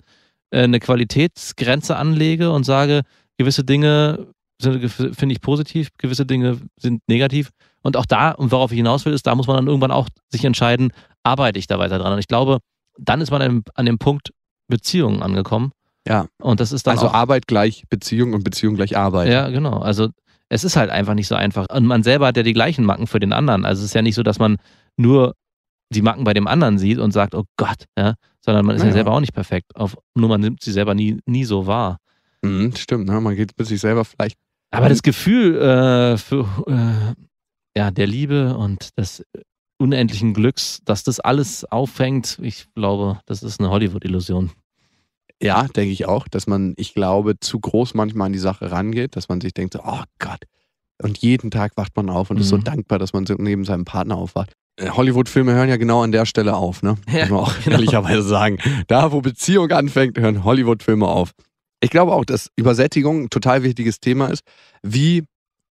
äh, eine Qualitätsgrenze anlege und sage, gewisse Dinge finde ich positiv, gewisse Dinge sind negativ. Und auch da, und worauf ich hinaus will, ist, da muss man dann irgendwann auch sich entscheiden, arbeite ich da weiter dran. Und ich glaube, dann ist man an, dem Punkt Beziehungen angekommen. Ja. Und das ist dann. Also auch, Arbeit gleich Beziehung und Beziehung gleich Arbeit. Ja, genau. Also es ist halt einfach nicht so einfach. Und man selber hat ja die gleichen Macken für den anderen. Also es ist ja nicht so, dass man nur die Macken bei dem anderen sieht und sagt, oh Gott, ja, sondern man ist ja, ja selber auch nicht perfekt. Auf, nur man nimmt sie selber nie, nie so wahr. Mhm, stimmt, ne? man geht mit sich selber vielleicht. Aber das Gefühl äh, für, äh, ja, der Liebe und das unendlichen Glücks, dass das alles auffängt, ich glaube, das ist eine Hollywood-Illusion. Ja, denke ich auch, dass man, ich glaube, zu groß manchmal an die Sache rangeht, dass man sich denkt, so, oh Gott. Und jeden Tag wacht man auf und mhm. ist so mhm. dankbar, dass man neben seinem Partner aufwacht. Äh, Hollywood-Filme hören ja genau an der Stelle auf, ne? Ja, Muss man auch genau. ehrlicherweise sagen. Da, wo Beziehung anfängt, hören Hollywood-Filme auf. Ich glaube auch, dass Übersättigung ein total wichtiges Thema ist. Wie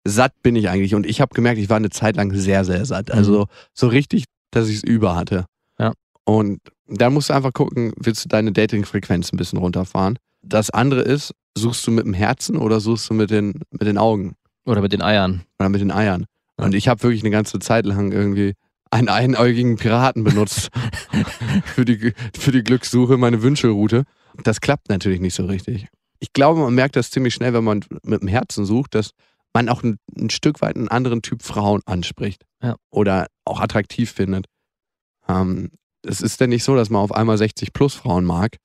satt bin ich eigentlich. Und ich habe gemerkt, ich war eine Zeit lang sehr, sehr satt. Mhm. Also so richtig, dass ich es über hatte. Ja. Und da musst du einfach gucken, willst du deine Dating-Frequenz ein bisschen runterfahren. Das andere ist, suchst du mit dem Herzen oder suchst du mit den, mit den Augen? Oder mit den Eiern. Oder mit den Eiern. Ja. Und ich habe wirklich eine ganze Zeit lang irgendwie einen einäugigen Piraten benutzt für, die, für die Glückssuche, meine Wünschelroute. Das klappt natürlich nicht so richtig. Ich glaube, man merkt das ziemlich schnell, wenn man mit dem Herzen sucht, dass man auch ein, ein Stück weit einen anderen Typ Frauen anspricht ja. oder auch attraktiv findet. Ähm, es ist denn nicht so, dass man auf einmal 60 plus Frauen mag,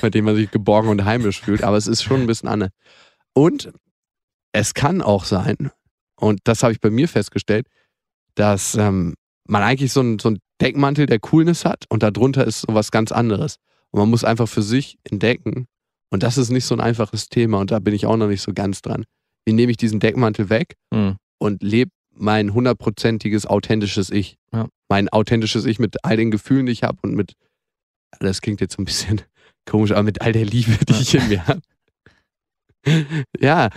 bei denen man sich geborgen und heimisch fühlt, aber es ist schon ein bisschen anders. Und es kann auch sein, und das habe ich bei mir festgestellt, dass ähm, man eigentlich so einen so Deckmantel der Coolness hat und darunter ist sowas ganz anderes. Und man muss einfach für sich entdecken. Und das ist nicht so ein einfaches Thema und da bin ich auch noch nicht so ganz dran wie nehme ich diesen Deckmantel weg mhm. und lebe mein hundertprozentiges authentisches Ich. Ja. Mein authentisches Ich mit all den Gefühlen, die ich habe und mit, das klingt jetzt so ein bisschen komisch, aber mit all der Liebe, die ja. ich in mir habe. ja,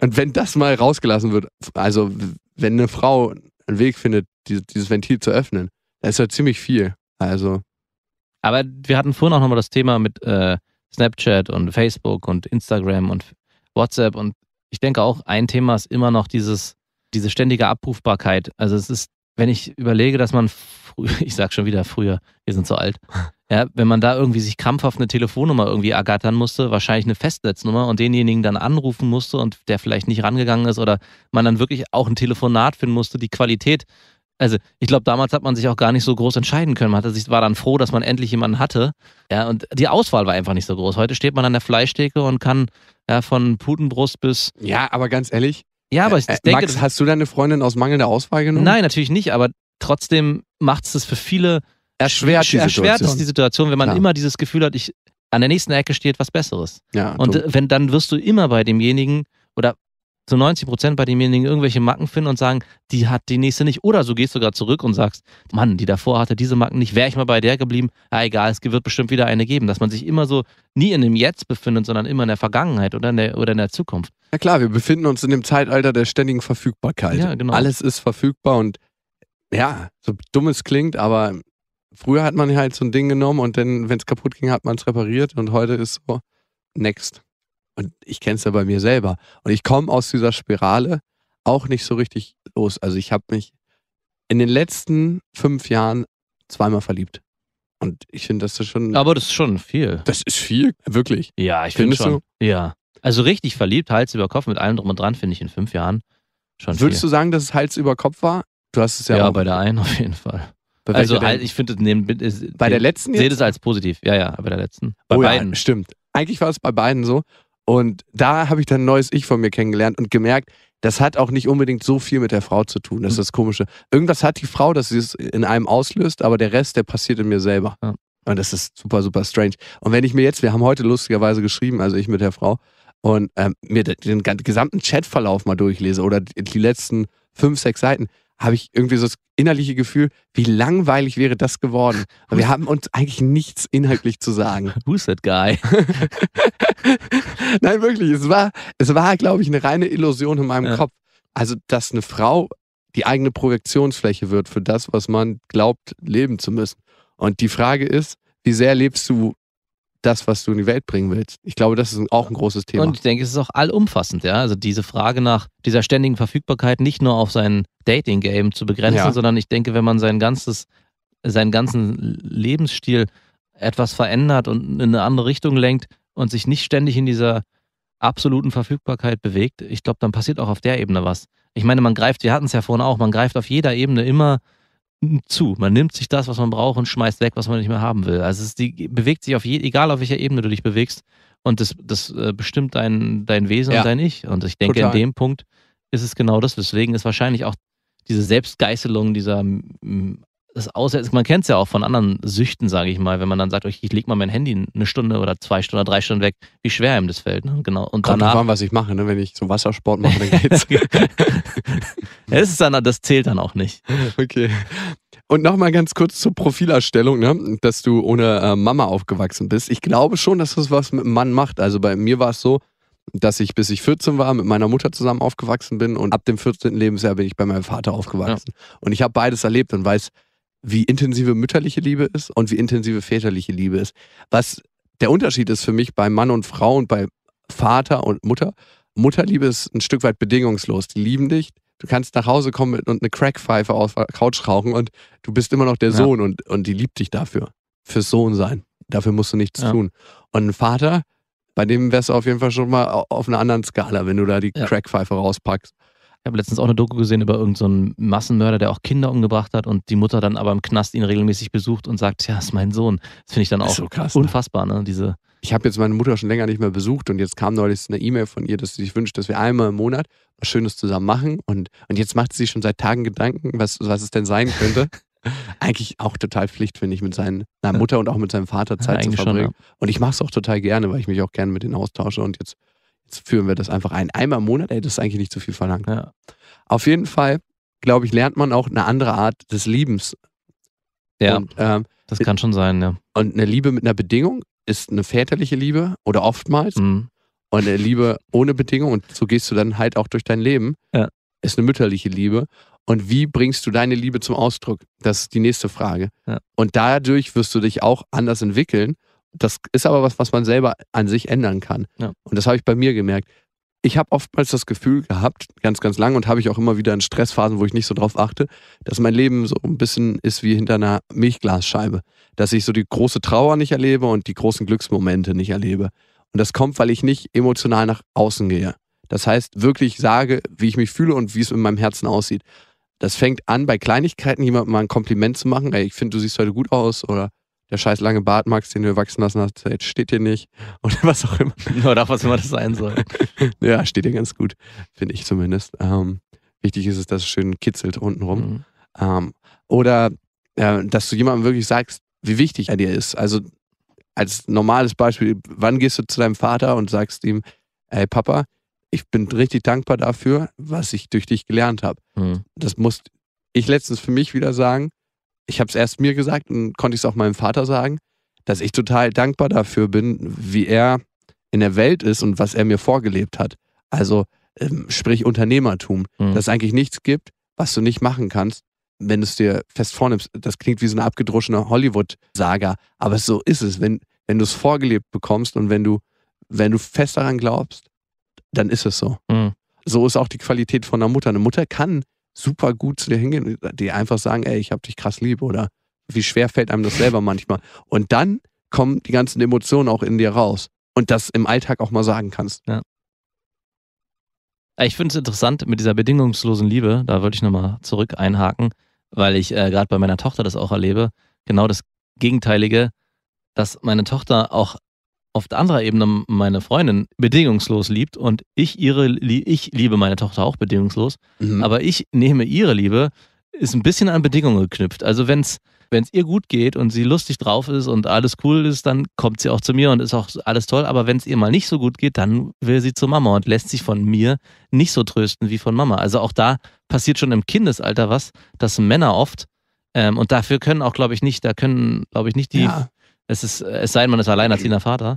und wenn das mal rausgelassen wird, also wenn eine Frau einen Weg findet, dieses Ventil zu öffnen, das ist ja ziemlich viel. Also. Aber wir hatten vorhin auch nochmal das Thema mit äh, Snapchat und Facebook und Instagram und WhatsApp und ich denke auch, ein Thema ist immer noch dieses, diese ständige Abrufbarkeit. Also es ist, wenn ich überlege, dass man früher, ich sag schon wieder früher, wir sind so alt, ja, wenn man da irgendwie sich krampfhaft eine Telefonnummer irgendwie ergattern musste, wahrscheinlich eine Festnetznummer und denjenigen dann anrufen musste und der vielleicht nicht rangegangen ist oder man dann wirklich auch ein Telefonat finden musste, die Qualität also ich glaube, damals hat man sich auch gar nicht so groß entscheiden können. Man hatte sich, war dann froh, dass man endlich jemanden hatte. Ja, und die Auswahl war einfach nicht so groß. Heute steht man an der Fleischtheke und kann ja, von Putenbrust bis. Ja, aber ganz ehrlich. Ja, aber ich, ich denke. Max, hast du deine Freundin aus mangelnder Auswahl genommen? Nein, natürlich nicht, aber trotzdem macht es das für viele. Erschwert, die erschwert ist die Situation, wenn man Klar. immer dieses Gefühl hat, ich, an der nächsten Ecke steht was Besseres. Ja, und wenn dann wirst du immer bei demjenigen oder zu 90 Prozent bei demjenigen irgendwelche Macken finden und sagen, die hat die nächste nicht. Oder so gehst du sogar zurück und sagst, Mann, die davor hatte diese Macken nicht, wäre ich mal bei der geblieben. Ja, egal, es wird bestimmt wieder eine geben. Dass man sich immer so nie in dem Jetzt befindet, sondern immer in der Vergangenheit oder in der, oder in der Zukunft. Ja, klar, wir befinden uns in dem Zeitalter der ständigen Verfügbarkeit. Ja, genau. Alles ist verfügbar und ja, so dumm es klingt, aber früher hat man halt so ein Ding genommen und dann, wenn es kaputt ging, hat man es repariert und heute ist so, next. Und ich kenne es ja bei mir selber. Und ich komme aus dieser Spirale auch nicht so richtig los. Also ich habe mich in den letzten fünf Jahren zweimal verliebt. Und ich finde, das ist schon. Aber das ist schon viel. Das ist viel, wirklich. Ja, ich finde schon. Du? Ja. Also richtig verliebt, Hals über Kopf mit allem drum und dran, finde ich in fünf Jahren schon. Würdest viel. du sagen, dass es Hals über Kopf war? Du hast es ja. Ja, bei der einen auf jeden Fall. Bei also halt, ich finde, neben, bei den, der letzten. Seht es als positiv. Ja, ja, bei der letzten. Bei oh, beiden. Ja, stimmt. Eigentlich war es bei beiden so. Und da habe ich dann ein neues Ich von mir kennengelernt und gemerkt, das hat auch nicht unbedingt so viel mit der Frau zu tun. Das mhm. ist das Komische. Irgendwas hat die Frau, dass sie es in einem auslöst, aber der Rest, der passiert in mir selber. Ja. Und das ist super, super strange. Und wenn ich mir jetzt, wir haben heute lustigerweise geschrieben, also ich mit der Frau, und ähm, mir den gesamten Chatverlauf mal durchlese oder die letzten fünf, sechs Seiten, habe ich irgendwie so das innerliche Gefühl, wie langweilig wäre das geworden. Aber wir haben uns eigentlich nichts inhaltlich zu sagen. Who's that guy? Nein, wirklich. Es war, es war, glaube ich, eine reine Illusion in meinem ja. Kopf. Also, dass eine Frau die eigene Projektionsfläche wird für das, was man glaubt, leben zu müssen. Und die Frage ist, wie sehr lebst du das, was du in die Welt bringen willst? Ich glaube, das ist auch ein großes Thema. Und ich denke, es ist auch allumfassend, ja. Also diese Frage nach dieser ständigen Verfügbarkeit nicht nur auf sein Dating-Game zu begrenzen, ja. sondern ich denke, wenn man sein ganzes, seinen ganzen Lebensstil etwas verändert und in eine andere Richtung lenkt und sich nicht ständig in dieser absoluten Verfügbarkeit bewegt, ich glaube, dann passiert auch auf der Ebene was. Ich meine, man greift, wir hatten es ja vorhin auch, man greift auf jeder Ebene immer zu. Man nimmt sich das, was man braucht und schmeißt weg, was man nicht mehr haben will. Also es die, bewegt sich auf je, egal auf welcher Ebene du dich bewegst und das, das äh, bestimmt dein, dein Wesen ja. und dein Ich. Und ich denke, Total. in dem Punkt ist es genau das, Deswegen ist wahrscheinlich auch diese Selbstgeißelung dieser das Aussetzen, also man kennt es ja auch von anderen Süchten, sage ich mal, wenn man dann sagt, okay, ich lege mal mein Handy eine Stunde oder zwei Stunden oder drei Stunden weg, wie schwer ihm das fällt. Ne? Genau. Und Kommt danach, an, was ich mache, ne? wenn ich so Wassersport mache, dann geht's. das, ist dann, das zählt dann auch nicht. Okay. Und nochmal ganz kurz zur Profilerstellung, ne? dass du ohne äh, Mama aufgewachsen bist. Ich glaube schon, dass das was mit einem Mann macht. Also bei mir war es so, dass ich bis ich 14 war mit meiner Mutter zusammen aufgewachsen bin und ab dem 14. Lebensjahr bin ich bei meinem Vater aufgewachsen. Ja. Und ich habe beides erlebt und weiß, wie intensive mütterliche Liebe ist und wie intensive väterliche Liebe ist. Was der Unterschied ist für mich bei Mann und Frau und bei Vater und Mutter, Mutterliebe ist ein Stück weit bedingungslos. Die lieben dich. Du kannst nach Hause kommen und eine Crackpfeife auf der Couch rauchen und du bist immer noch der ja. Sohn und, und die liebt dich dafür. Fürs Sohn sein. Dafür musst du nichts ja. tun. Und ein Vater, bei dem wärst du auf jeden Fall schon mal auf einer anderen Skala, wenn du da die ja. Crackpfeife rauspackst. Ich habe letztens auch eine Doku gesehen über irgendeinen so Massenmörder, der auch Kinder umgebracht hat und die Mutter dann aber im Knast ihn regelmäßig besucht und sagt, ja, ist mein Sohn. Das finde ich dann auch so krass, ne? unfassbar, ne? Diese ich habe jetzt meine Mutter schon länger nicht mehr besucht und jetzt kam neulich eine E-Mail von ihr, dass sie sich wünscht, dass wir einmal im Monat was Schönes zusammen machen und, und jetzt macht sie sich schon seit Tagen Gedanken, was, was es denn sein könnte. eigentlich auch total Pflicht, finde ich, mit seiner Mutter und auch mit seinem Vater Zeit ja, zu verbringen. Schon, ja. Und ich mache es auch total gerne, weil ich mich auch gerne mit denen austausche und jetzt Jetzt führen wir das einfach ein. Einmal im Monat, ey, das ist eigentlich nicht zu viel verlangt. Ja. Auf jeden Fall, glaube ich, lernt man auch eine andere Art des Liebens. Ja, und, ähm, das kann schon sein, ja. Und eine Liebe mit einer Bedingung ist eine väterliche Liebe oder oftmals. Mhm. Und eine Liebe ohne Bedingung, und so gehst du dann halt auch durch dein Leben, ja. ist eine mütterliche Liebe. Und wie bringst du deine Liebe zum Ausdruck? Das ist die nächste Frage. Ja. Und dadurch wirst du dich auch anders entwickeln das ist aber was, was man selber an sich ändern kann. Ja. Und das habe ich bei mir gemerkt. Ich habe oftmals das Gefühl gehabt, ganz, ganz lang und habe ich auch immer wieder in Stressphasen, wo ich nicht so drauf achte, dass mein Leben so ein bisschen ist wie hinter einer Milchglasscheibe. Dass ich so die große Trauer nicht erlebe und die großen Glücksmomente nicht erlebe. Und das kommt, weil ich nicht emotional nach außen gehe. Das heißt, wirklich sage, wie ich mich fühle und wie es in meinem Herzen aussieht. Das fängt an, bei Kleinigkeiten jemandem mal ein Kompliment zu machen. Ey, ich finde, du siehst heute gut aus oder der scheiß lange Bart, Max, den du wachsen lassen hast, jetzt steht dir nicht. Oder was auch immer. Oder was immer das sein soll. ja, steht dir ganz gut, finde ich zumindest. Ähm, wichtig ist es, dass es schön kitzelt untenrum. Mhm. Ähm, oder äh, dass du jemandem wirklich sagst, wie wichtig er dir ist. Also als normales Beispiel, wann gehst du zu deinem Vater und sagst ihm, ey Papa, ich bin richtig dankbar dafür, was ich durch dich gelernt habe. Mhm. Das musste ich letztens für mich wieder sagen, ich habe es erst mir gesagt und konnte es auch meinem Vater sagen, dass ich total dankbar dafür bin, wie er in der Welt ist und was er mir vorgelebt hat. Also ähm, sprich Unternehmertum, mhm. dass es eigentlich nichts gibt, was du nicht machen kannst, wenn du es dir fest vornimmst. Das klingt wie so eine abgedroschene Hollywood-Saga, aber so ist es. Wenn, wenn du es vorgelebt bekommst und wenn du, wenn du fest daran glaubst, dann ist es so. Mhm. So ist auch die Qualität von einer Mutter. Eine Mutter kann super gut zu dir hingehen und dir einfach sagen, ey, ich hab dich krass lieb oder wie schwer fällt einem das selber manchmal. Und dann kommen die ganzen Emotionen auch in dir raus und das im Alltag auch mal sagen kannst. Ja. Ich finde es interessant mit dieser bedingungslosen Liebe, da würde ich nochmal zurück einhaken, weil ich äh, gerade bei meiner Tochter das auch erlebe, genau das Gegenteilige, dass meine Tochter auch auf der anderen Ebene meine Freundin bedingungslos liebt und ich ihre, ich liebe meine Tochter auch bedingungslos, mhm. aber ich nehme ihre Liebe, ist ein bisschen an Bedingungen geknüpft. Also wenn es wenn es ihr gut geht und sie lustig drauf ist und alles cool ist, dann kommt sie auch zu mir und ist auch alles toll. Aber wenn es ihr mal nicht so gut geht, dann will sie zu Mama und lässt sich von mir nicht so trösten wie von Mama. Also auch da passiert schon im Kindesalter was, dass Männer oft ähm, und dafür können auch, glaube ich, nicht, da können, glaube ich, nicht die ja. Es ist, es sei denn, man ist alleinerziehender Vater.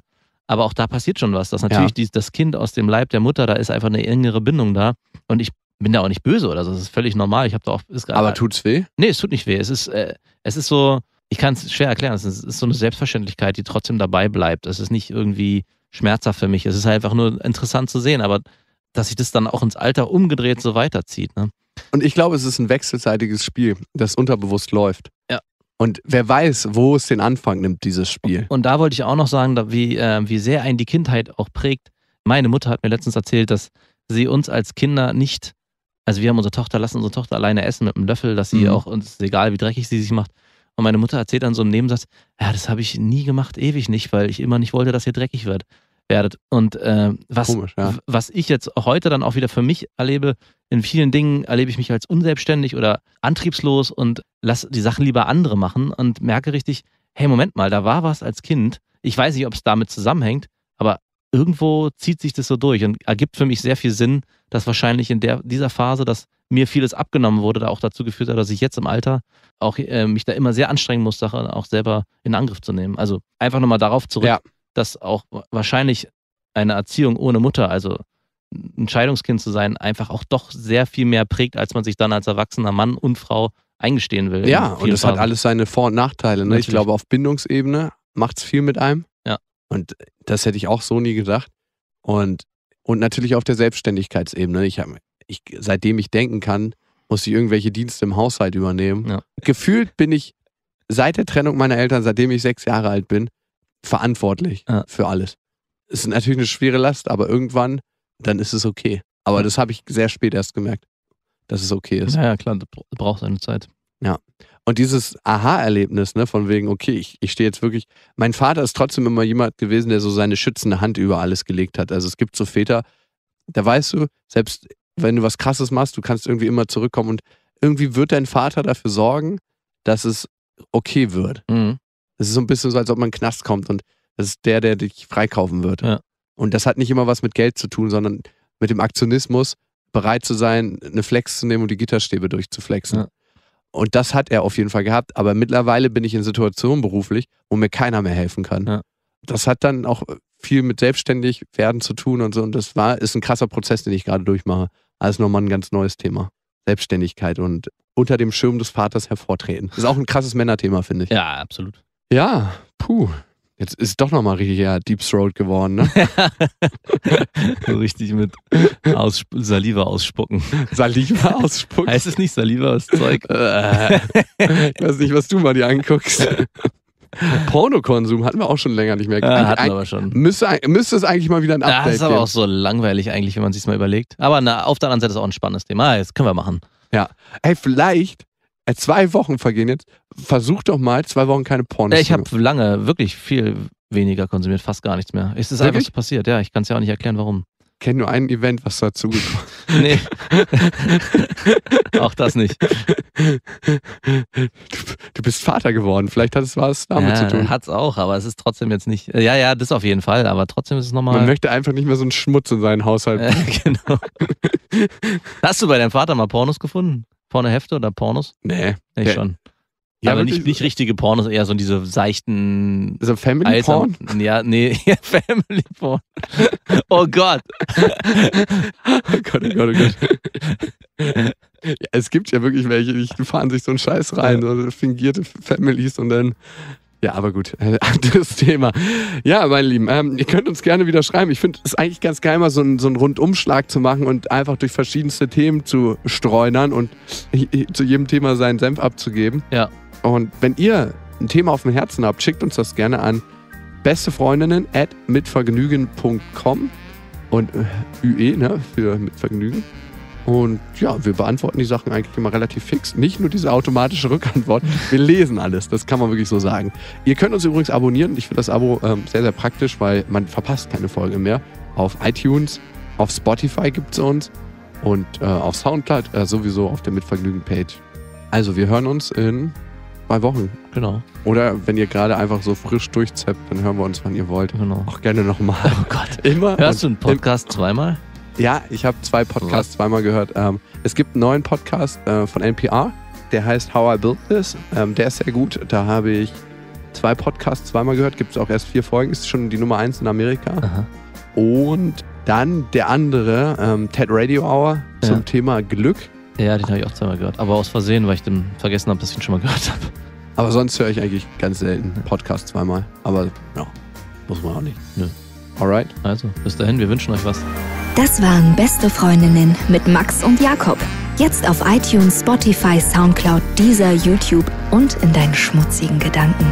Aber auch da passiert schon was, dass natürlich ja. die, das Kind aus dem Leib der Mutter, da ist einfach eine engere Bindung da. Und ich bin da auch nicht böse oder so. Das ist völlig normal. Ich habe da auch. Ist aber tut's weh? Nee, es tut nicht weh. Es ist, äh, es ist so, ich kann es schwer erklären. Es ist, es ist so eine Selbstverständlichkeit, die trotzdem dabei bleibt. Es ist nicht irgendwie schmerzhaft für mich. Es ist halt einfach nur interessant zu sehen, aber dass sich das dann auch ins Alter umgedreht so weiterzieht. Ne? Und ich glaube, es ist ein wechselseitiges Spiel, das unterbewusst läuft. Ja. Und wer weiß, wo es den Anfang nimmt, dieses Spiel. Und, da wollte ich auch noch sagen, wie, äh, wie sehr einen die Kindheit auch prägt. Meine Mutter hat mir letztens erzählt, dass sie uns als Kinder nicht, also wir haben unsere Tochter, lassen unsere Tochter alleine essen mit einem Löffel, dass sie mhm. auch, uns egal, wie dreckig sie sich macht. Und meine Mutter erzählt dann so einen Nebensatz, ja, das habe ich nie gemacht, ewig nicht, weil ich immer nicht wollte, dass ihr dreckig wird werdet. Und äh, was, Komisch, ja. was ich jetzt heute dann auch wieder für mich erlebe, in vielen Dingen erlebe ich mich als unselbstständig oder antriebslos und lasse die Sachen lieber andere machen und merke richtig, hey, Moment mal, da war was als Kind. Ich weiß nicht, ob es damit zusammenhängt, aber irgendwo zieht sich das so durch und ergibt für mich sehr viel Sinn, dass wahrscheinlich in der, dieser Phase, dass mir vieles abgenommen wurde, da auch dazu geführt hat, dass ich jetzt im Alter auch äh, mich da immer sehr anstrengen muss, Sachen auch selber in Angriff zu nehmen. Also einfach nochmal darauf zurück, ja dass auch wahrscheinlich eine Erziehung ohne Mutter, also ein Scheidungskind zu sein, einfach auch doch sehr viel mehr prägt, als man sich dann als erwachsener Mann und Frau eingestehen will. Ja, und es hat alles seine Vor- und Nachteile. Ne? Ich glaube, auf Bindungsebene macht es viel mit einem. Ja. Und das hätte ich auch so nie gedacht. Und, und natürlich auf der Selbstständigkeitsebene. Ich hab, ich, seitdem ich denken kann, muss ich irgendwelche Dienste im Haushalt übernehmen. Ja. Gefühlt bin ich seit der Trennung meiner Eltern, seitdem ich sechs Jahre alt bin, verantwortlich ja. für alles. Es Ist natürlich eine schwere Last, aber irgendwann, dann ist es okay. Aber das habe ich sehr spät erst gemerkt, dass es okay ist. Ja, naja, klar, du brauchst eine Zeit. Ja. Und dieses Aha-Erlebnis, ne, von wegen, okay, ich, ich stehe jetzt wirklich. Mein Vater ist trotzdem immer jemand gewesen, der so seine schützende Hand über alles gelegt hat. Also es gibt so Väter, da weißt du, selbst wenn du was krasses machst, du kannst irgendwie immer zurückkommen und irgendwie wird dein Vater dafür sorgen, dass es okay wird. Mhm. Es ist so ein bisschen so, als ob man in den Knast kommt und das ist der, der dich freikaufen wird. Ja. Und das hat nicht immer was mit Geld zu tun, sondern mit dem Aktionismus, bereit zu sein, eine Flex zu nehmen und die Gitterstäbe durchzuflexen. Ja. Und das hat er auf jeden Fall gehabt. Aber mittlerweile bin ich in Situationen beruflich, wo mir keiner mehr helfen kann. Ja. Das hat dann auch viel mit selbstständig werden zu tun und so. Und das war, ist ein krasser Prozess, den ich gerade durchmache. Also nochmal ein ganz neues Thema. Selbstständigkeit und unter dem Schirm des Vaters hervortreten. Das ist auch ein krasses Männerthema, finde ich. Ja, absolut. Ja, puh. Jetzt ist doch nochmal richtig ja, Deep Throat geworden, ne? so richtig mit aus Saliva ausspucken. Saliva ausspucken? Heißt es nicht Saliva aus Zeug? ich weiß nicht, was du mal dir anguckst. Pornokonsum hatten wir auch schon länger nicht mehr. Ja, hatten wir aber schon. Müsste, müsste, es eigentlich mal wieder ein Update geben. Das ist aber geben. auch so langweilig eigentlich, wenn man sich mal überlegt. Aber na, auf der anderen Seite ist es auch ein spannendes Thema. Ah, jetzt können wir machen. Ja. Ey, vielleicht äh, zwei Wochen vergehen jetzt. Versuch doch mal zwei Wochen keine Pornos. Ich habe lange, wirklich viel weniger konsumiert, fast gar nichts mehr. Es ist einfach so passiert, ja. Ich kann es ja auch nicht erklären, warum. Ich kenne nur ein Event, was dazu gekommen Nee. auch das nicht. Du, du, bist Vater geworden. Vielleicht hat es was damit ja, zu tun. Hat es auch, aber es ist trotzdem jetzt nicht. Ja, ja, das auf jeden Fall, aber trotzdem ist es nochmal. Man möchte einfach nicht mehr so einen Schmutz in seinen Haushalt. Äh, genau. Hast du bei deinem Vater mal Pornos gefunden? Pornohefte oder Pornos? Nee. Nicht schon. Ja, aber nicht, nicht richtige Pornos, eher so diese seichten. So Family Alter. Porn? Ja, nee, Family Porn. Oh Gott. oh Gott, oh Gott, oh Gott. Ja, es gibt ja wirklich welche, die fahren sich so einen Scheiß rein, ja. so fingierte Families und dann ja, aber gut, äh, anderes Thema. Ja, meine Lieben, ähm, ihr könnt uns gerne wieder schreiben. Ich finde es eigentlich ganz geil, mal so, ein, so einen Rundumschlag zu machen und einfach durch verschiedenste Themen zu streunern und zu jedem Thema seinen Senf abzugeben. Ja. Und wenn ihr ein Thema auf dem Herzen habt, schickt uns das gerne an bestefreundinnen at mitvergnügen.com und äh, ue, ne, für mitvergnügen. Und ja, wir beantworten die Sachen eigentlich immer relativ fix. Nicht nur diese automatische Rückantwort. Wir lesen alles. Das kann man wirklich so sagen. Ihr könnt uns übrigens abonnieren. Ich finde das Abo ähm, sehr, sehr praktisch, weil man verpasst keine Folge mehr. Auf iTunes, auf Spotify gibt es uns und äh, auf Soundcloud äh, sowieso auf der Mitvergnügen-Page. Also wir hören uns in zwei Wochen. Genau. Oder wenn ihr gerade einfach so frisch durchzappt, dann hören wir uns, wann ihr wollt. Genau. Auch gerne nochmal. Oh Gott. Immer. Hörst du einen Podcast zweimal? Ja, ich habe zwei Podcasts zweimal gehört. Ähm, es gibt einen neuen Podcast äh, von NPR, der heißt How I Built This. Ähm, der ist sehr gut. Da habe ich zwei Podcasts zweimal gehört. Gibt es auch erst vier Folgen. Ist schon die Nummer eins in Amerika. Aha. Und dann der andere, ähm, TED Radio Hour ja. zum Thema Glück. Ja, den habe ich auch zweimal gehört. Aber aus Versehen, weil ich den vergessen habe, dass ich ihn schon mal gehört habe. Aber sonst höre ich eigentlich ganz selten Podcast zweimal. Aber ja, muss man auch nicht. Nö. Alright, also bis dahin, wir wünschen euch was. Das waren Beste Freundinnen mit Max und Jakob. Jetzt auf iTunes, Spotify, Soundcloud, Deezer, YouTube und in deinen schmutzigen Gedanken.